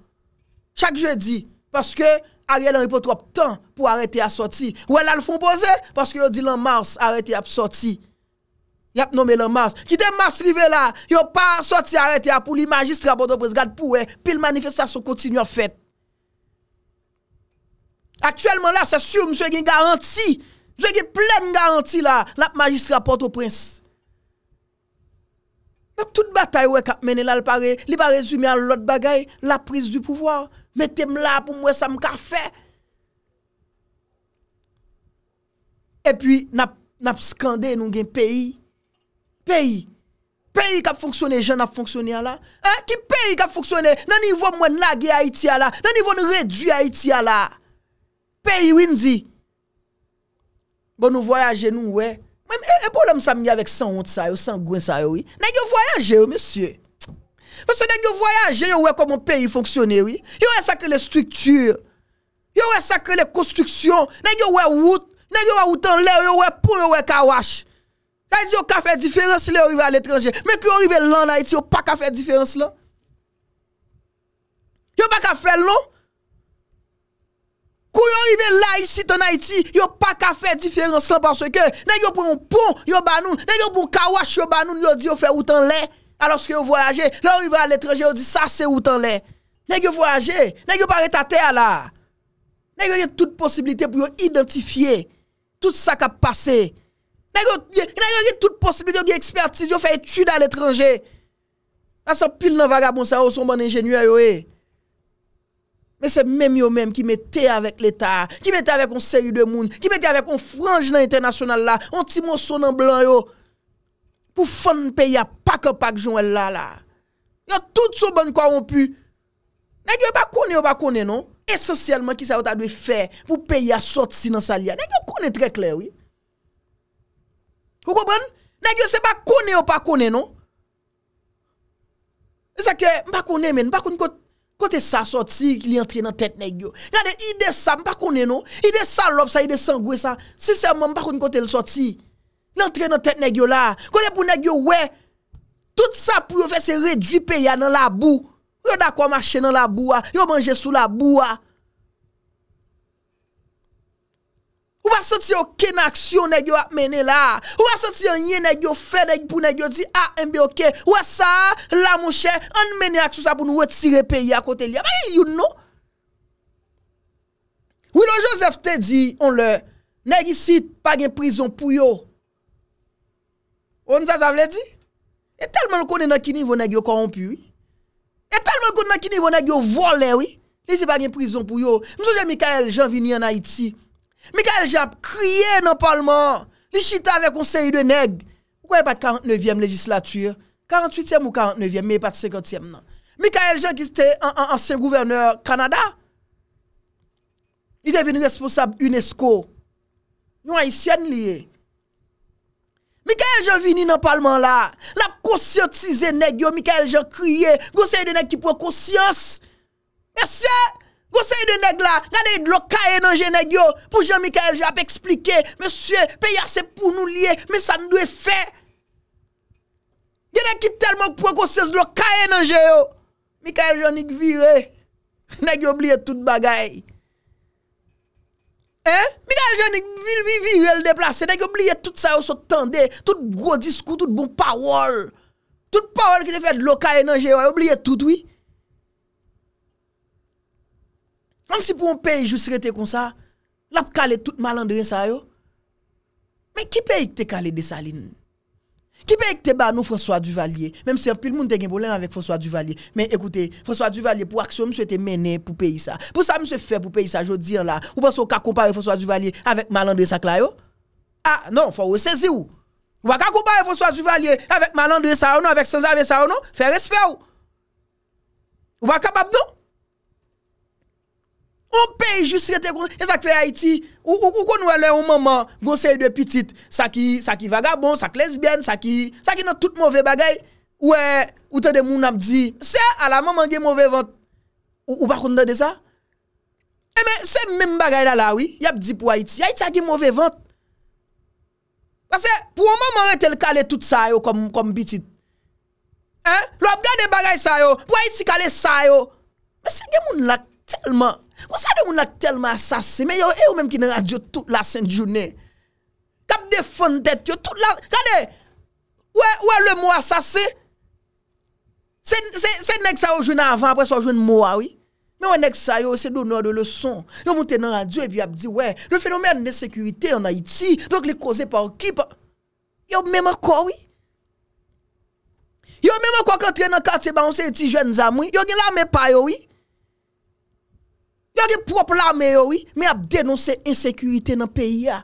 Chak je di. Paske Ariel en ripotrop tan pou arete a soti. Ou el al foun boze? Paske yo di lan mars arete a p soti. Yap nome lan mars. Ki de mars rive la, yo pa soti arete a pou li magistra bando prezgade pou we. Pi l manifestasyon kontinyon fet. Aktuelman la se sur mse gen garanti Mse gen plen garanti la La magistra porte ou prince Dok tout batay we kap mene la le pare Le pare zume an lot bagay La prise du pouvoir Mete m la pou mwe sa m ka fe E pi nap skande nou gen peyi Peyi Peyi kap fonksyone jen ap fonksyone ala Ki peyi kap fonksyone Nan nivou mwen nage a iti ala Nan nivou nredu a iti ala peyi win di bo nou voyaje nou we e bo lem sa miye vek san ont sa yo san gwen sa yo we negyo voyaje yo monsye monsye negyo voyaje yo we komon peyi fonksyone yo we yo we sakre le stryktur yo we sakre le konstryksyon negyo we wout negyo we woutan le yo we pou yo we kawash yoy di yo kafe diferans le yo rive al etranje men ki yo rive lan la it yo pa kafe diferans la yo pa kafe lon Kou yon rive la isi ton Haiti, yon pa ka fe diferans lan panso ke, nen yon pou yon pon, yon banoun, nen yon pou yon kawash, yon banoun, yon di yon fe woutan le, aloske yon voyaje, lè yon rive al etranje, yon di sa se woutan le. Nen yon voyaje, nen yon pare ta te ala. Nen yon yon tout posibilite pou yon identifiye, tout sa ka pase. Nen yon yon tout posibilite, yon yon ekspertise, yon fe etude al etranje. A sa pil nan vagabonsa, yon son ban enjenuyen yoye. Eh. Mè se mèm yo mèm ki mète avèk l'Etat, ki mète avèk yon seri de moun, ki mète avèk yon franj nan internasyonal la, yon timon son nan blan yo, pou fèn n'pey ya pak a pak joun el la la. Yo tout sou bèn kwa wèp yon pi. Nèk yo yon pa kone ou pa kone non? Esosyèlman ki sa yon ta dwe fè pou pey ya sot si nan sa liya. Nèk yo kone tre kler wè. Kou kou bèn? Nèk yo se pa kone ou pa kone non? E sa kè, mpa kone men, mpa kone kote. Kote sa soti li entri nan tet negyo. Gade ide sa, mpa kone nou. Ide sarop sa, ide sangwe sa. Si seman mpa kone kote li soti. Li entri nan tet negyo la. Kote pou negyo we. Tout sa pou yo fese redupe ya nan la bou. Yo dakwa mache nan la bou a. Yo manje sou la bou a. Ou a soti yo ken aksyon negyo ap mene la? Ou a soti yo nye negyo fe negyo pou negyo di a, ah, mbe oke? Ou a sa la mouche an mene aksyon sa pou nou wetire peyi akote li? A, you know? Ou lo Joseph T. di, on le, negy si pagyen prizon pou yo. Ou an sa zavle di? E telman konen akini yon negyo korompi, oui. E telman konen akini yon negyo vole, oui. Negy si pagyen prizon pou yo. Mons. J. Mikael, jen vini an Haiti. Mikael Jean kriye nan palman, li chita avè konsey de neg. Ou kwenye pat 49e legislatur, 48e ou 49e, mi e pat 50e nan. Mikael Jean ki ste ansen gouverneur Kanada, li devini responsab UNESCO, nou ayisyen liye. Mikael Jean vini nan palman la, la konsyantize neg yo, Mikael Jean kriye, konsey de neg ki pou konsyans. Mersiè! Gose yi de neg la, gade yi glokaye nanje neg yo, pou Jean-Mikaël Jean pe eksplike, Monsie, pe yase pou nou liye, men sa nou doye fe. Gade ki telman pou gose yi glokaye nanje yo, Mikael Jean nik vire, neg yi oubliye tout bagay. Mikael Jean nik vire, neg yi oubliye tout sa yo sou tende, tout gro diskou, tout bon pawol. Tout pawol ki te fè glokaye nanje yo, yi oubliye tout, oui. Ank si pou an peyi jous rete kon sa, la pou kale tout malandre sa yo. Men ki peyi te kale de sa lin? Ki peyi te ba nou François Duvalier? Menm si an pil moun te gen bolen avèk François Duvalier. Men ekoute, François Duvalier pou aksyon mswe te mene pou peyi sa. Pou sa mswe fe pou peyi sa, jò diyan la, ou pa sou ka kompare François Duvalier avèk malandre sa kla yo? A, ah, non, fò ou sezi ou. Ou pa ka kompare François Duvalier avèk malandre sa yo nou, avèk sansave sa yo nou? Fè resfe ou. Ou pa ka bab nou? On pe just rete kon, e sak fe Haiti, ou kon wè lè ou maman, gosey de pitit, sak i vagabon, sak lesbien, sak i, sak i nou tout mouve bagay, ou e, ou te de moun ap di, se ala maman gey mouve vant, ou pa konde de sa? Eme, se mèm bagay la la wè, yap di pou Haiti, Haiti a gey mouve vant. Pase, pou maman rete l kalé tout sa yo, kom pitit. Lop gade bagay sa yo, pou Haiti kalé sa yo, se gen moun lak telman Mwen sa de moun ak telman sa se, men yo e ou menm ki nan adyo tout la sen jounen. Kap de fondet yo, tout la... Kade, ou e le mou a sa se? Se nek sa yo jounen avan, apre sa jounen mou a, oui? Men wè nek sa yo, se do nou adyo le son. Yo mouten nan adyo, epi ap di, wè, le fenomen de sekurite yon na iti, lòk li koze pa wakip. Yo mè mè kwa, oui? Yo mè mè kwa kwa tre nan kate ba, mwen se iti jounen zan, oui? Yo gen la mè payo, oui? Yo gen prop la me yo wi, me ap denonse insekurite nan peyi ya.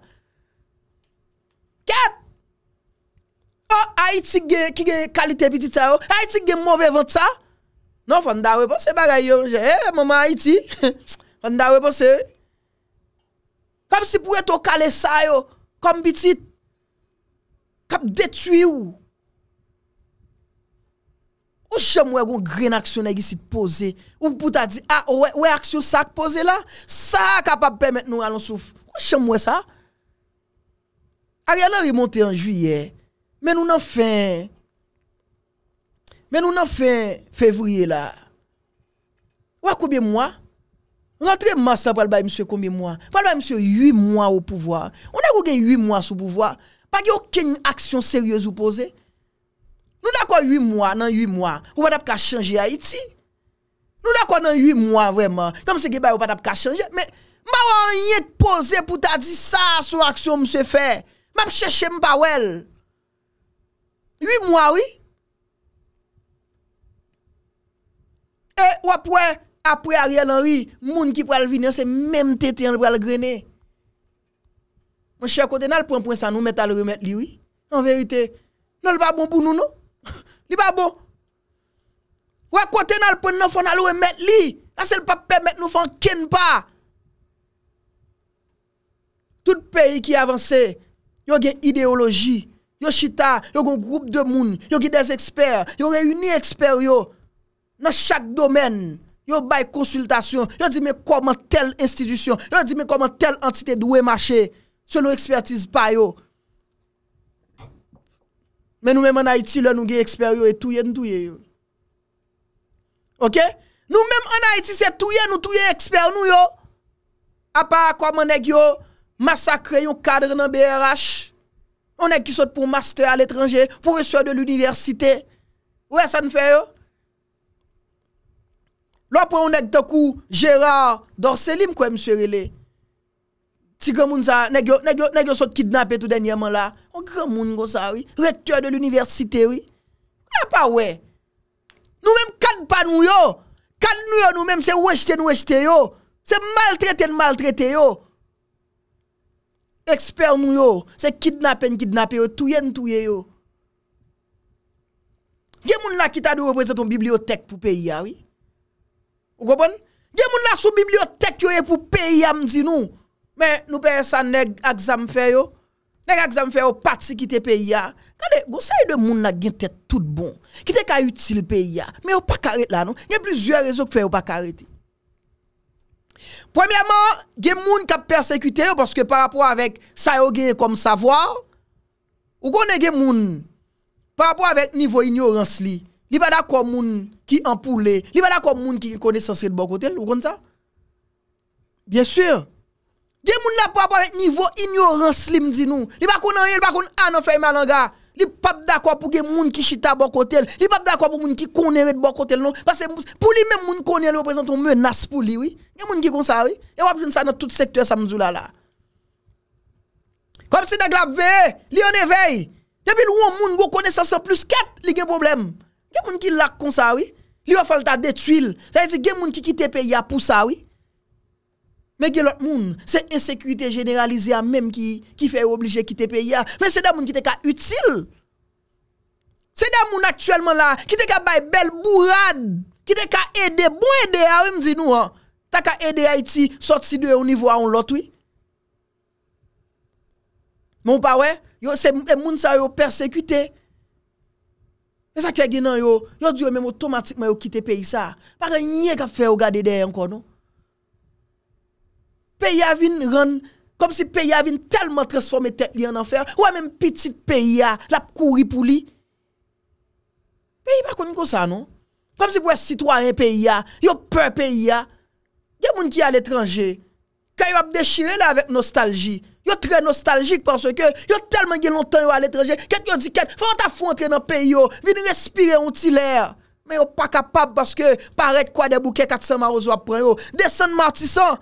Kep! Oh, yo Haiti gen, ki gen kalite piti ta yo, Haiti gen mouve evan ta, non fanda wepose bagay yo, je, he, mouman Haiti, fanda wepose. Kamp si pou eto kale sa yo, kamp piti, kamp detui yo. Ou chame ou grand actionnaire qui s'est posé ou pour t'a dit ah ouais ouais action ça posé là ça capable permettre nous allons souffre. Ou jamais ça. Ariel Henry monté en juillet mais nous n'en fin mais nous n'en fin février là. Ou à combien de mois Rentrez mars pour le monsieur combien de mois Pour le monsieur 8 mois au pouvoir. On a eu 8 mois sous pouvoir. Pas aucune action sérieuse ou posée. Nou da kwa yu mwa nan yu mwa, ou pa tap ka chanje a iti. Nou da kwa nan yu mwa vreman, kam se geba yu pa tap ka chanje, me mba wanyet pose pou ta di sa sou aksyon mse fè. Mam chè chè mba wèl. Yu mwa wè. E wapwè, apwè a rè lan wè, moun ki pral vini an se mèm tètè an lè pral grenè. Mwen chè kote nan lè pran pran san nou, metta lè remèt lè wè. Nan verite, nan lè ba bonpoun nou nou. Iba bon, wakote e nan lpon nan fon alwe met li, nan sel pape met nou fon ken pa. Tout peyi ki avanse, yo gen ideoloji, yo chita, yo gen groub de moun, yo gen des eksper, yo reuni eksper yo, nan chak domen, yo bay konsultasyon, yo di me koman tel institisyon, yo di me koman tel antite dwe mache, se nou ekspertise pa yo. Men nou mèm an Haïti lò nou ge eksper yo e touye nou touye yo. Ok? Nou mèm an Haïti se touye nou touye eksper nou yo. Apar akwa man ek yo masakre yon kadre nan BRH. An ek ki sote pou master al etranje, pou resoy de l'universite. Ouè sa nou fè yo? Lò apwen an ek dekou Gérard Dorselim kwe mswe riley. Si gen moun sa, nek yo sot kidnapen tout den yeman la. O gen moun moun sa, rektur de l'universite. Gè pa wè. Nou mèm kad pa nou yo. Kad nou yo nou mèm se wèjte nou wèjte yo. Se maltrete nou maltrete yo. Ekspert nou yo, se kidnapen kidnapen yo, touyen touyen yo. Gen moun la kitadou represe ton bibliotek pou peyi ya. O gòpon? Gen moun la sou bibliotek yo yo e pou peyi ya mzi nou. Men nou pere sa neg aksam fè yo Neg aksam fè yo pati ki te pe ya Kade gosay de moun na gen tet tout bon Ki te ka util pe ya Men yo pa karet la nou Nye plizye rezo ki fè yo pa karet Premiyaman Gen moun ka persekute yo Paske parapou avèk sayo gen kom savoar Ou konen gen moun Parapou avèk nivou ignorans li Li ba da kon moun ki ampoule Li ba da kon moun ki konen sensri de bokotel Ou konen sa Bien sur Gen moun la pou apan e nivou ignorans slim zinou. Li bakoun an e, li bakoun an an feyman an ga. Li pap dakwa pou gen moun ki chita bokotel. Li pap dakwa pou moun ki koneret bokotel non. Pase pou li men moun koner reprezenton menas pou li wi. Gen moun ki konsa wi. E wap joun sa nan tout sektwè sa mzou la la. Kopsi de glap vey. Li an e vey. Li bil woun moun wou kone sa sa plus ket. Li gen problem. Gen moun ki lak konsa wi. Li wafal ta detwil. Se yedi gen moun ki kitepe ya pousa wi. Mais l'autre monde, c'est insécurité généralisée même qui, qui fait obligé de quitter le pays. Ah. Mais c'est des gens qui sont utile. C'est des gens actuellement là qui sont belle bourrade, qui sont aider, bon aider, Tu ah. dit nous. Hein. Ah. T'as aider Haïti sortir de au niveau à un l'autre, oui. Non, pas ouais, c'est des gens qui sont persécutés. Et ça qui est yo, yo dit même automatiquement quitté le pays ça. Parce que rien qui fait regarder derrière encore non. Pèya vin ron, kom si pèya vin telman transforme tek li an anfer, wè mèm piti pèya la pou kouri pou li. Mè yi pa koni kon sa, non? Kom si pwè sitwaryen pèya, yo pèr pèya, gen moun ki al etranje, kè yo ap dechire la avèk nostalji, yo tre nostaljik panso ke, yo telman gen lontan yo al etranje, kèt yo di kèt, fwant a fwantre nan pèyo, vin respire onti lèr, mè yo pa kapab baske paret kwa de bouke 400 maroz wap preyo, 200 martisan,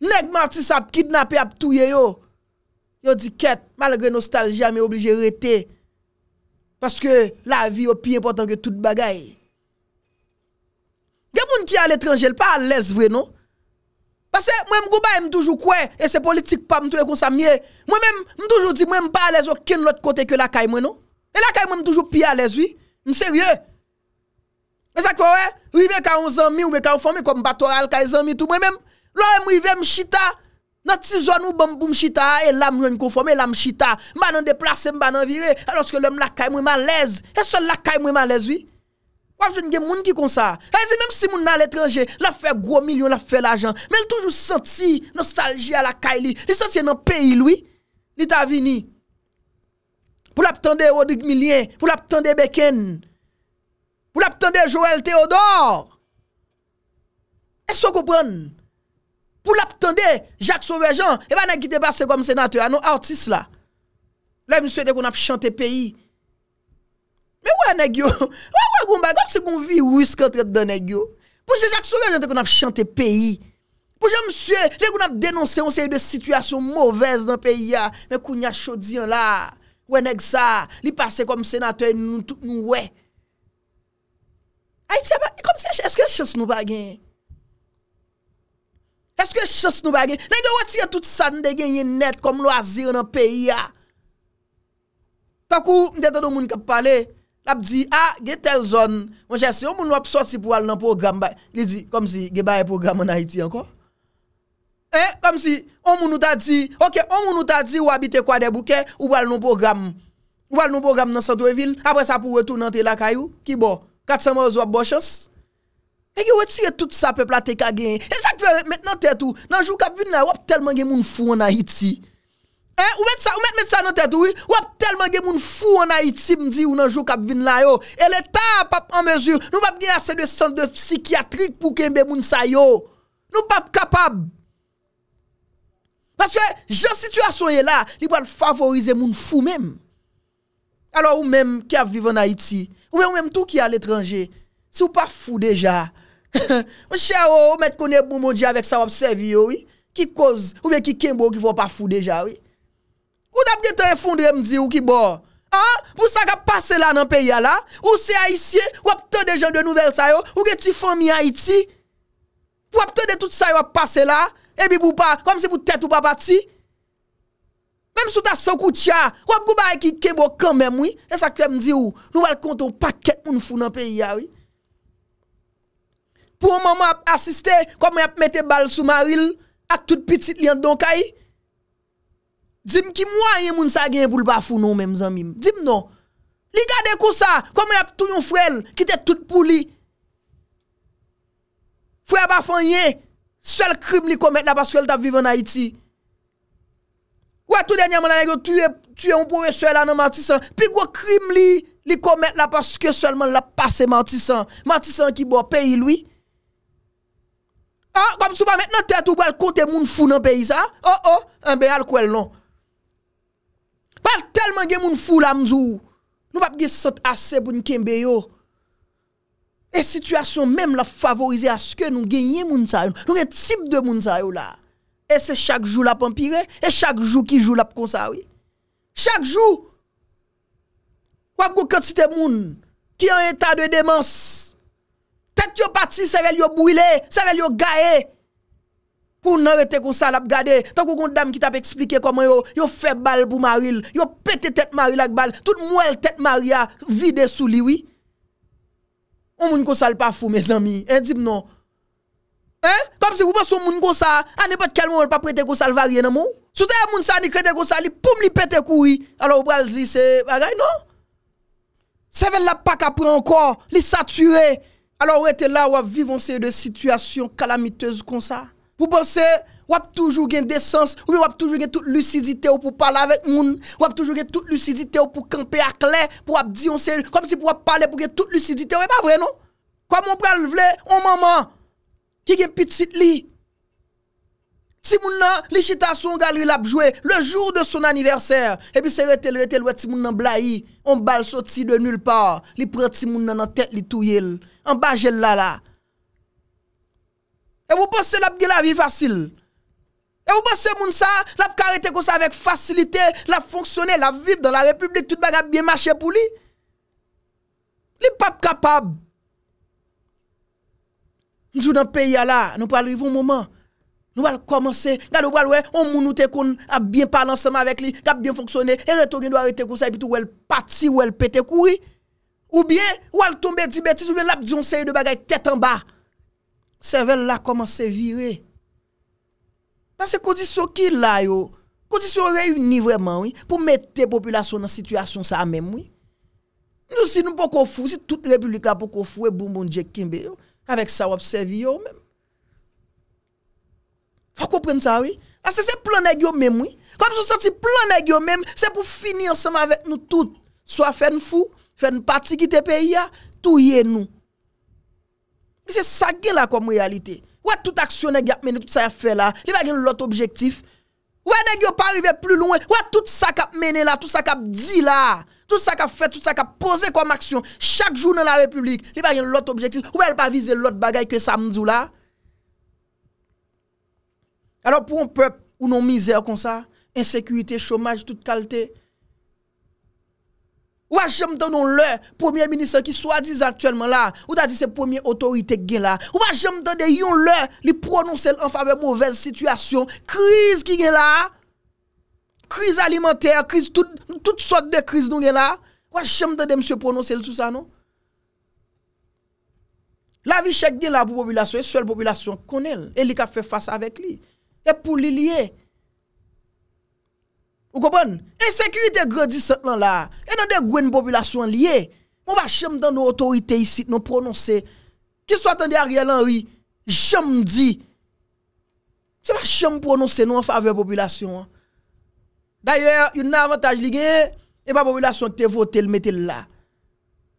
Nèk martis ap kidnapè ap touye yo, yo di ket, malgre nostalji ame oblije rete, paske la vi yo pi important ke tout bagay. Gèpoun ki a l'étrangèl, pa alèz vre, non? Pasè, mwen m'gouba e m'doujou kwe, e se politik pa m'touye kon sa miye, mwen mèm m'doujou di mwen m'pa alèz ou ken l'ot kote ke lakay mwen, non? E lakay mwen m'doujou pi alèz, oui, m'seryè. E zèk fò, wè, rive karon zanmi ou mè karon fò, mè kom batoral kare zanmi, mwen Lo e mwive mchita Nan tizwa nou bambou mchita E lam joun kon fome, e lam mchita Mba nan deplase, mba nan vire Anoske lom lakay mwen malez E so lakay mwen malez vi Wap joun gen moun ki konsa A e zi menm si moun nan letranje La fe gro milyon, la fe lajan Menl toujou senti nostalji a lakay li Li senti nan peyi li Li ta vini Pou la ptande Rodric Millien Pou la ptande Beken Pou la ptande Joël Théodore E so koupranne Pou lap tande, Jacques Sauvejean, e ba neg ki te base kom senator anon artist la. Le mswe te kon ap chante peyi. Me wè neg yo, [laughs] wè wè goun bagan se kon vi wiskantet dan neg yo. Pouche Jacques Sauvejean te kon ap chante peyi. Pouche mswe, le kon ap denonse yon se yon de situasyon mouvez nan peyi ya. Me kounya chodiyan la, wè neg sa, li pase kom senator nou wè. A yi te ba, e kom se eske yon chans nou bagen? Eske yon chos nou bagen? Nè gen wè si yon tout san de gen yon net kom lou a zir nou peyi ya? Takou mdè tè do moun kap pale, lap di, a, ah, gen tel zon, mwen chè si, yon moun wè pso si pou al nan program, li di, kom si, gen baye program anayiti anko? E, kom si, yon moun nou ta di, okey, yon moun nou ta di, wabite kwa de bouke, ou al nan program. Ou al nan program nan sato e vil, apre sa pou wè tou nan tel akayou, ki bo, kat se mè wè zwa bò chos? E ge wetire tout sa pepla te ka gen. E sakpe, met nan tetou, nanjou kap vin la, wap telman gen moun fou nan Haiti. E, ou met sa nan tetou, wap telman gen moun fou nan Haiti mdi ou nanjou kap vin la yo. E le ta pap an mezur, nou pap gen ase de san de psikyatrik pou kenbe moun sa yo. Nou pap kapab. Maske, jan situasyon e la, li wap favorize moun fou menm. Alo ou menm ki aviv an Haiti, ou menm tou ki al etranje, si ou pa fou deja, Mwen [laughs] chè ou oh, ou oh, met konye pou moun di avek sa wap servi ou oh, Ki koz ou be ki kembo ki fwa pa fwou deja ou Ou tap ge te refondre mdzi ou ki bo Ou sa ka pase la nan pe ya la Ou se a isye ou ap te de jan de nouvel sa yo Ou ge ti fwa mi a iti Ou ap te de tout sa yo ap pase la E bi pou pa, kom se pou tet ou pa pati Mem sou ta sou koutia Ou ap kouba e ki kembo kan men mwen E sa ke mdzi ou nouvel konton paket moun fwou nan pe ya ou pou maman ap asiste, kwa mwen ap mette bal sou maril, ak tout pitit li an donkai, jim ki mwa yon moun sa gen yon boule bafou nou menm zan mim, jim nou, li gade kousa, kwa mwen ap tou yon frel, kite tout pou li, frel bafou yon, sel krim li komet la, paske l tap vive nan Haiti, wè tout denye mwen anegyo, tue yon pouwe sel anan matisan, pi kwa krim li, li komet la, paske selman la pase matisan, matisan ki bo peyi lwi, Wap sou pa met nan tè tou wèl kote moun foun nan peyi sa Oh oh, an be al kou el non Wèl telman gen moun foun la mzou Nou wap ge sot ase pou nken be yo E situasyon mèm la favorize aske nou genye moun sa yo Nou gen tip de moun sa yo la E se chak jou la pampire E chak jou ki jou la pkon sa yo Chak jou Wap go kote te moun Ki an yon ta de demans Kent yo bati, sevel yo buile, sevel yo gae. Kou nan rete konsal ap gade, tan kou kon dam ki tap explike koman yo, yo fe bal pou maril, yo pete tet maril ak bal, tout mwel tet maria vide sou liwi. Moun konsal pa fou, mes ami, edib non. Eh, kom si kou beso moun konsal, an ebet kel moun an pa prete konsal varie nan moun. Souta yon moun sa ni krete konsal, li poum li pete kouwi, alo ou pral di se bagay non. Sevel la pa kapre ankor, li sature, alo ou ete la wap vivon se de sitwasyon kalamitez kon sa, pou pense wap toujou gen desans, ou mi wap toujou gen tout lucidite ou pou pala avek moun, wap toujou gen tout lucidite ou pou kampe akle, pou wap diyon se, kom si pou wap pale pou gen tout lucidite ou, e pa vre non, kwa moun pral vle, moun maman, ki gen pitit li, Si moun nan, li chita sou nga li lap jwe, le jour de son aniverser. E pi se rete le rete le wè ti moun nan bla yi, on bal soti de nul par. Li pre ti moun nan nan tek li tou yel. An bajel la la. E wou pas se lap gen la vi fasil. E wou pas se moun sa, lap karite konsa vek fasilite, lap fonksyone, lap vive dan la republik, tout baga biye mache pou li. Li pap kapab. Njou nan peyi a la, nou pal rivou mouman. Nou al komanse, gade ou al we, ou moun ou te kon ap bien palan seman avek li, kap bien foksyone, e reto gen do a rete kon sa e pitu ou el pati, ou el pete koui, ou bien, ou al tombe di beti, ou bien lap diyon seye de bagay tetan ba. Sevel la komanse vire. Nan se kodisyon ki la yo, kodisyon reuni vreman, pou mette populasyon nan sityasyon sa a menm. Nou si nou pou kofu, si tout republika pou kofu, e bou moun diye kimbe yo, avek sa wap sevi yo menm. Vous comprenez ça, oui? Parce que c'est plein de même, oui. Comme vous c'est plein de même, c'est pour finir ensemble avec nous tous. Soit faire une fou, faire une partie qui te pays, tout y est nous. Mais C'est ça qui est là comme réalité. Ouais, toute action qui a mené tout ça a fait là, il va l'autre objectif. Ouais, nèg pas arrivé plus loin. Ouais, tout ça qui a mené là, tout ça qui a dit là, tout ça qui a fait, tout ça qui a posé comme action chaque jour dans la République, il pas l'autre objectif. Ou elle pas viser l'autre bagaille que samedi là. Alors pou yon pep ou yon mizer kon sa, ensekuité, chomaj, tout kalte, ou a jemte non lè, premier ministre ki swa diz aktuelman la, ou ta diz se premier autorite gen la, ou a jemte de yon lè, li prononse l'enfave mouvez sityasyon, kriz ki gen la, kriz alimentè, kriz tout sot de kriz nou gen la, ou a jemte de mse prononse l'sou sa nou. La vi chèk gen la population, e sòl population kon el, e li ka fè fasa avèk li, et pour les lier. Vous comprenez Insécurité grandissante là. Et dans des grandes populations liées. On va pas dans nos autorités ici, nous prononcer. Qui soit à Ariel Henry, chame dit. C'est pas chame prononcer nous en faveur de la population. Hein. D'ailleurs, il y a un avantage lié. Et la population te vote, le là.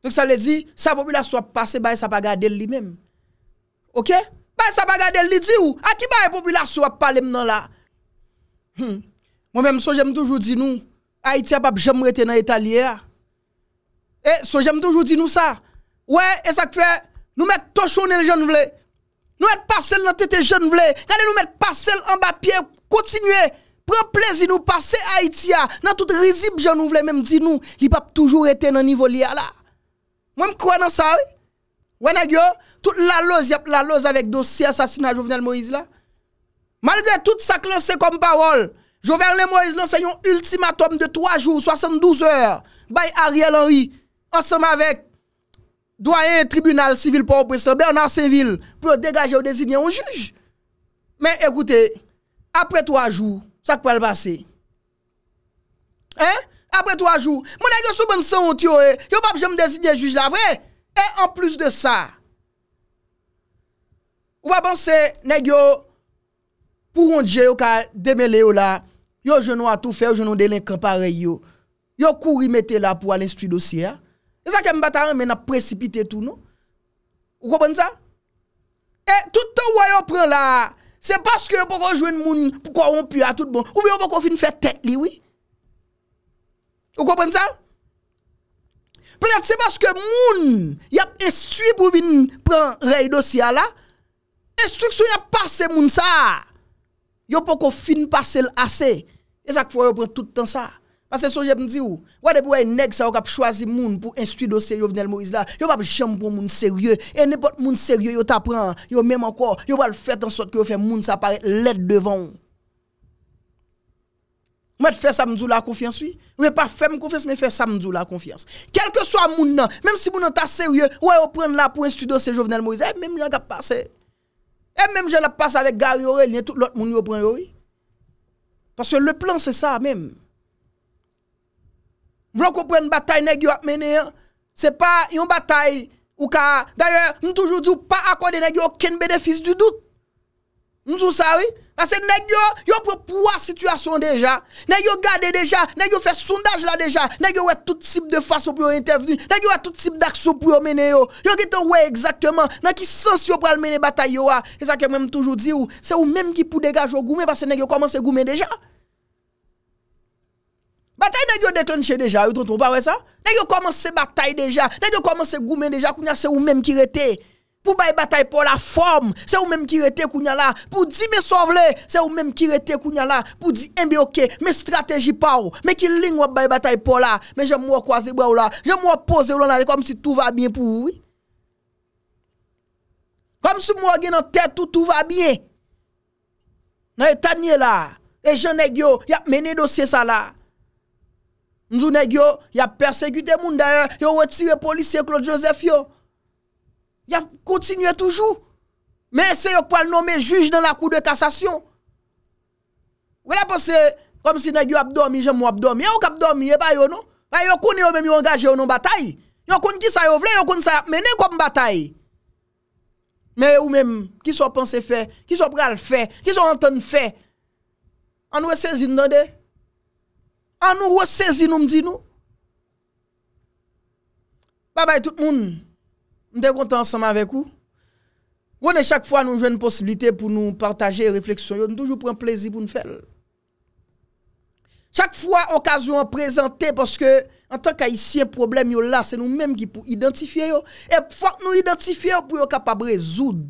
Donc ça veut dire, sa population passe, bah, ça ne pas garder lui-même. OK Ay sa bagade li di ou? Aki ba epopilasyon wap pale mnen la? Hmm. Mwen menm so jem toujou di nou Haitia pap jem rete nan etalye a E, so jem toujou di nou sa e We, esakpe Nou met tochounel jen vle Nou met pasel nan tete jen vle Gade nou met pasel an bapye Kontinue, preplezi nou Pase Haitia nan tout rezib jen vle Menm di nou, li pap toujou rete nan nivoli a la Mwenm kwa nan sa we? We nagyo? toute la lose, y a la lose avec dossier assassinat Jovenel Moïse là. Malgré tout ça c'est comme parole, Jovenel Moïse lance un ultimatum de 3 jours, 72 heures, by Ariel Henry, ensemble avec doyen tribunal civil pour oppression Bernard Saint-Ville, pour dégager ou désigner un juge. Mais écoutez, après 3 jours, ça peut le passer. Hein? Après 3 jours, mon nègre sous bon sang, yo pas me désigner juge là, vrai? Et en plus de ça, Ou pa bon se neg yo pou rondje yo ka demele yo la, yo jenon a tou fe, yo jenon de l'incompare yo, yo kou rimete la pou alen stu dosi ya. E zan ke mbata an men ap precipite tou nou. Ou kopon sa? E toutan woy yo pren la, se baske yo pou konjwen moun pou korompye a tout bon. Ou vyo pou konjwen fè tek li wii. Ou kopon sa? Prenet se baske moun yap estui pou vin pren rey dosi ya la, Instruction y a passé moun ça. Yo pas qu'on fin passer assez. Et ça faut yo tout le temps ça. Parce que son je me dis ou, ouais depuis nek nèg ça kap choisi moun pour studio dossier Jovenel Moïse là, yo pas jamais pour moun sérieux et n'importe moun sérieux yo t'apprend, yo même encore, yo va le faire en sorte que yo fait moun ça paraît l'aide devant. Moi faire ça m'dou la confiance oui, mais pas faire confiance mais faire ça m'dou la confiance. Quel que soit moun nan, même si moun nan ta sérieux, ouais allez prendre là pour un studio dossier Jovenel Moïse, eh, même là a passé. E mèm jè la passe avè gari orè, lè tout l'ot moun yo pren orè. Paske lè plan sè sa mèm. Vlòk yo pren batay nè gyo ap mènen, se pa yon batay, ou ka, dèyè, mèm toujou di ou pa akode nè gyo, ken benefis du dout. Mzou sa wè? Basè negyo, yo pou pou wè situasyon deja. Negyo gade deja, negyo fè sondaj la deja. Negyo wè tout sip de fasyon pou yo interveni. Negyo wè tout sip d'aksyon pou yo mene yo. Yo ki te wè exactement nan ki sens yo pou al mene batay yo wè. E sa ke mèm toujou di ou, se ou mèm ki pou degaj yo goumen basè negyo komanse goumen deja. Batay negyo deklanche deja, yo ton ton pa wè sa? Negyo komanse batay deja, negyo komanse goumen deja kounya se ou mèm ki rete. Pou bay batay pou la form, se ou menm ki rete kounya la, pou di me sovle, se ou menm ki rete kounya la, pou di enbe eh, oke, me strateji pa ou, me ki ling wap bay batay pou la, men jèm wap kwa ze braw la, jèm wap pose ou lan la, kom si tout va bien pou ou. Kom si mwa gen an tèt ou tout va bien. Nan e tanye la, e jèm negyo, ya mene dosye sa la. Mzou negyo, ya persekute moun daye, yo wetire polise klot josef yo. Ya kontinye toujou. Mè ese yo pou al nomè juj nan la kou de kassasyon. Wè la pou se, kom si neg yo abdomi, jè mou abdomi, yo ou kabdomi, e eh, bayo nou? Bayo yo koun yo mèm yo angaje yo nou batayi. Yo koun ki sa yo vle, yo koun sa, mè ne kom batayi. Mè yo mèm, ki sou ponsè fè, ki sou pral fè, ki sou anton fè. An nou wè sezin nan de? An nou wè sezin nou mdi nou? Ba bay tout moun, Nous sommes contents ensemble avec vous. On est chaque fois nous avons une possibilité pour nous partager réflexions. Nous toujours prenons plaisir pour nous faire. Chaque fois, occasion présentée parce que, en tant qu'haïtien, problème yo là, c'est nous-mêmes qui pour identifier Et faut que nous identifions pour être capable de résoudre.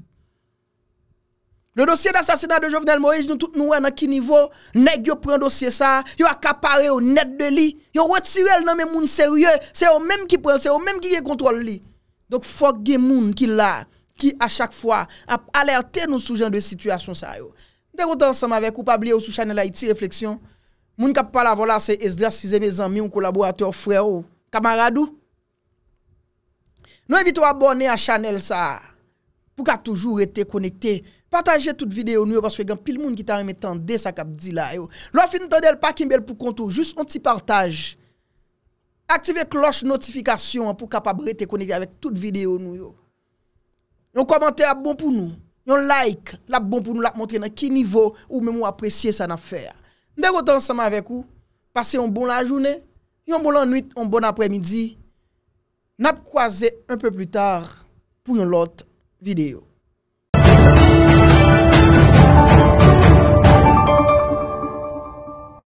Le dossier d'assassinat de Jovenel Moïse, nous tous nous, à quel niveau, nèg yo prend dossier ça, nous accaparé au net de lui, yo retiré le nom sérieux, c'est eux mêmes qui prend, c'est eux même qui contrôle lui. Donk fok gen moun ki la, ki a chak fwa, ap alerte nou sou jan de situasyon sa yo. Dèk wotan sa ma ve koupabli yo sou chanel la iti refleksyon. Moun kap pa la volase es dras fizè me zanmi ou kolaboratè ou frè ou kamarad ou. Nou evito abone a chanel sa, pou ka toujou rete konekte. Pataje tout videyo nou yo, paswe gen pil moun ki ta reme tende sa kap di la yo. Lò finitande el pa kimbel pou kontou, jous on ti partaj. aktive kloche notifikasyon pou kapabre te konekte avèk tout videyo nou yo. Yon komante ap bon pou nou, yon like ap bon pou nou lak montre nan ki nivou ou mè mou apresye sa na fè. Ndèk wotan ansama avèk ou, pase yon bon la jounè, yon bon la nuit, yon bon apre midi, nap kwaze un pè plu tar pou yon lot videyo.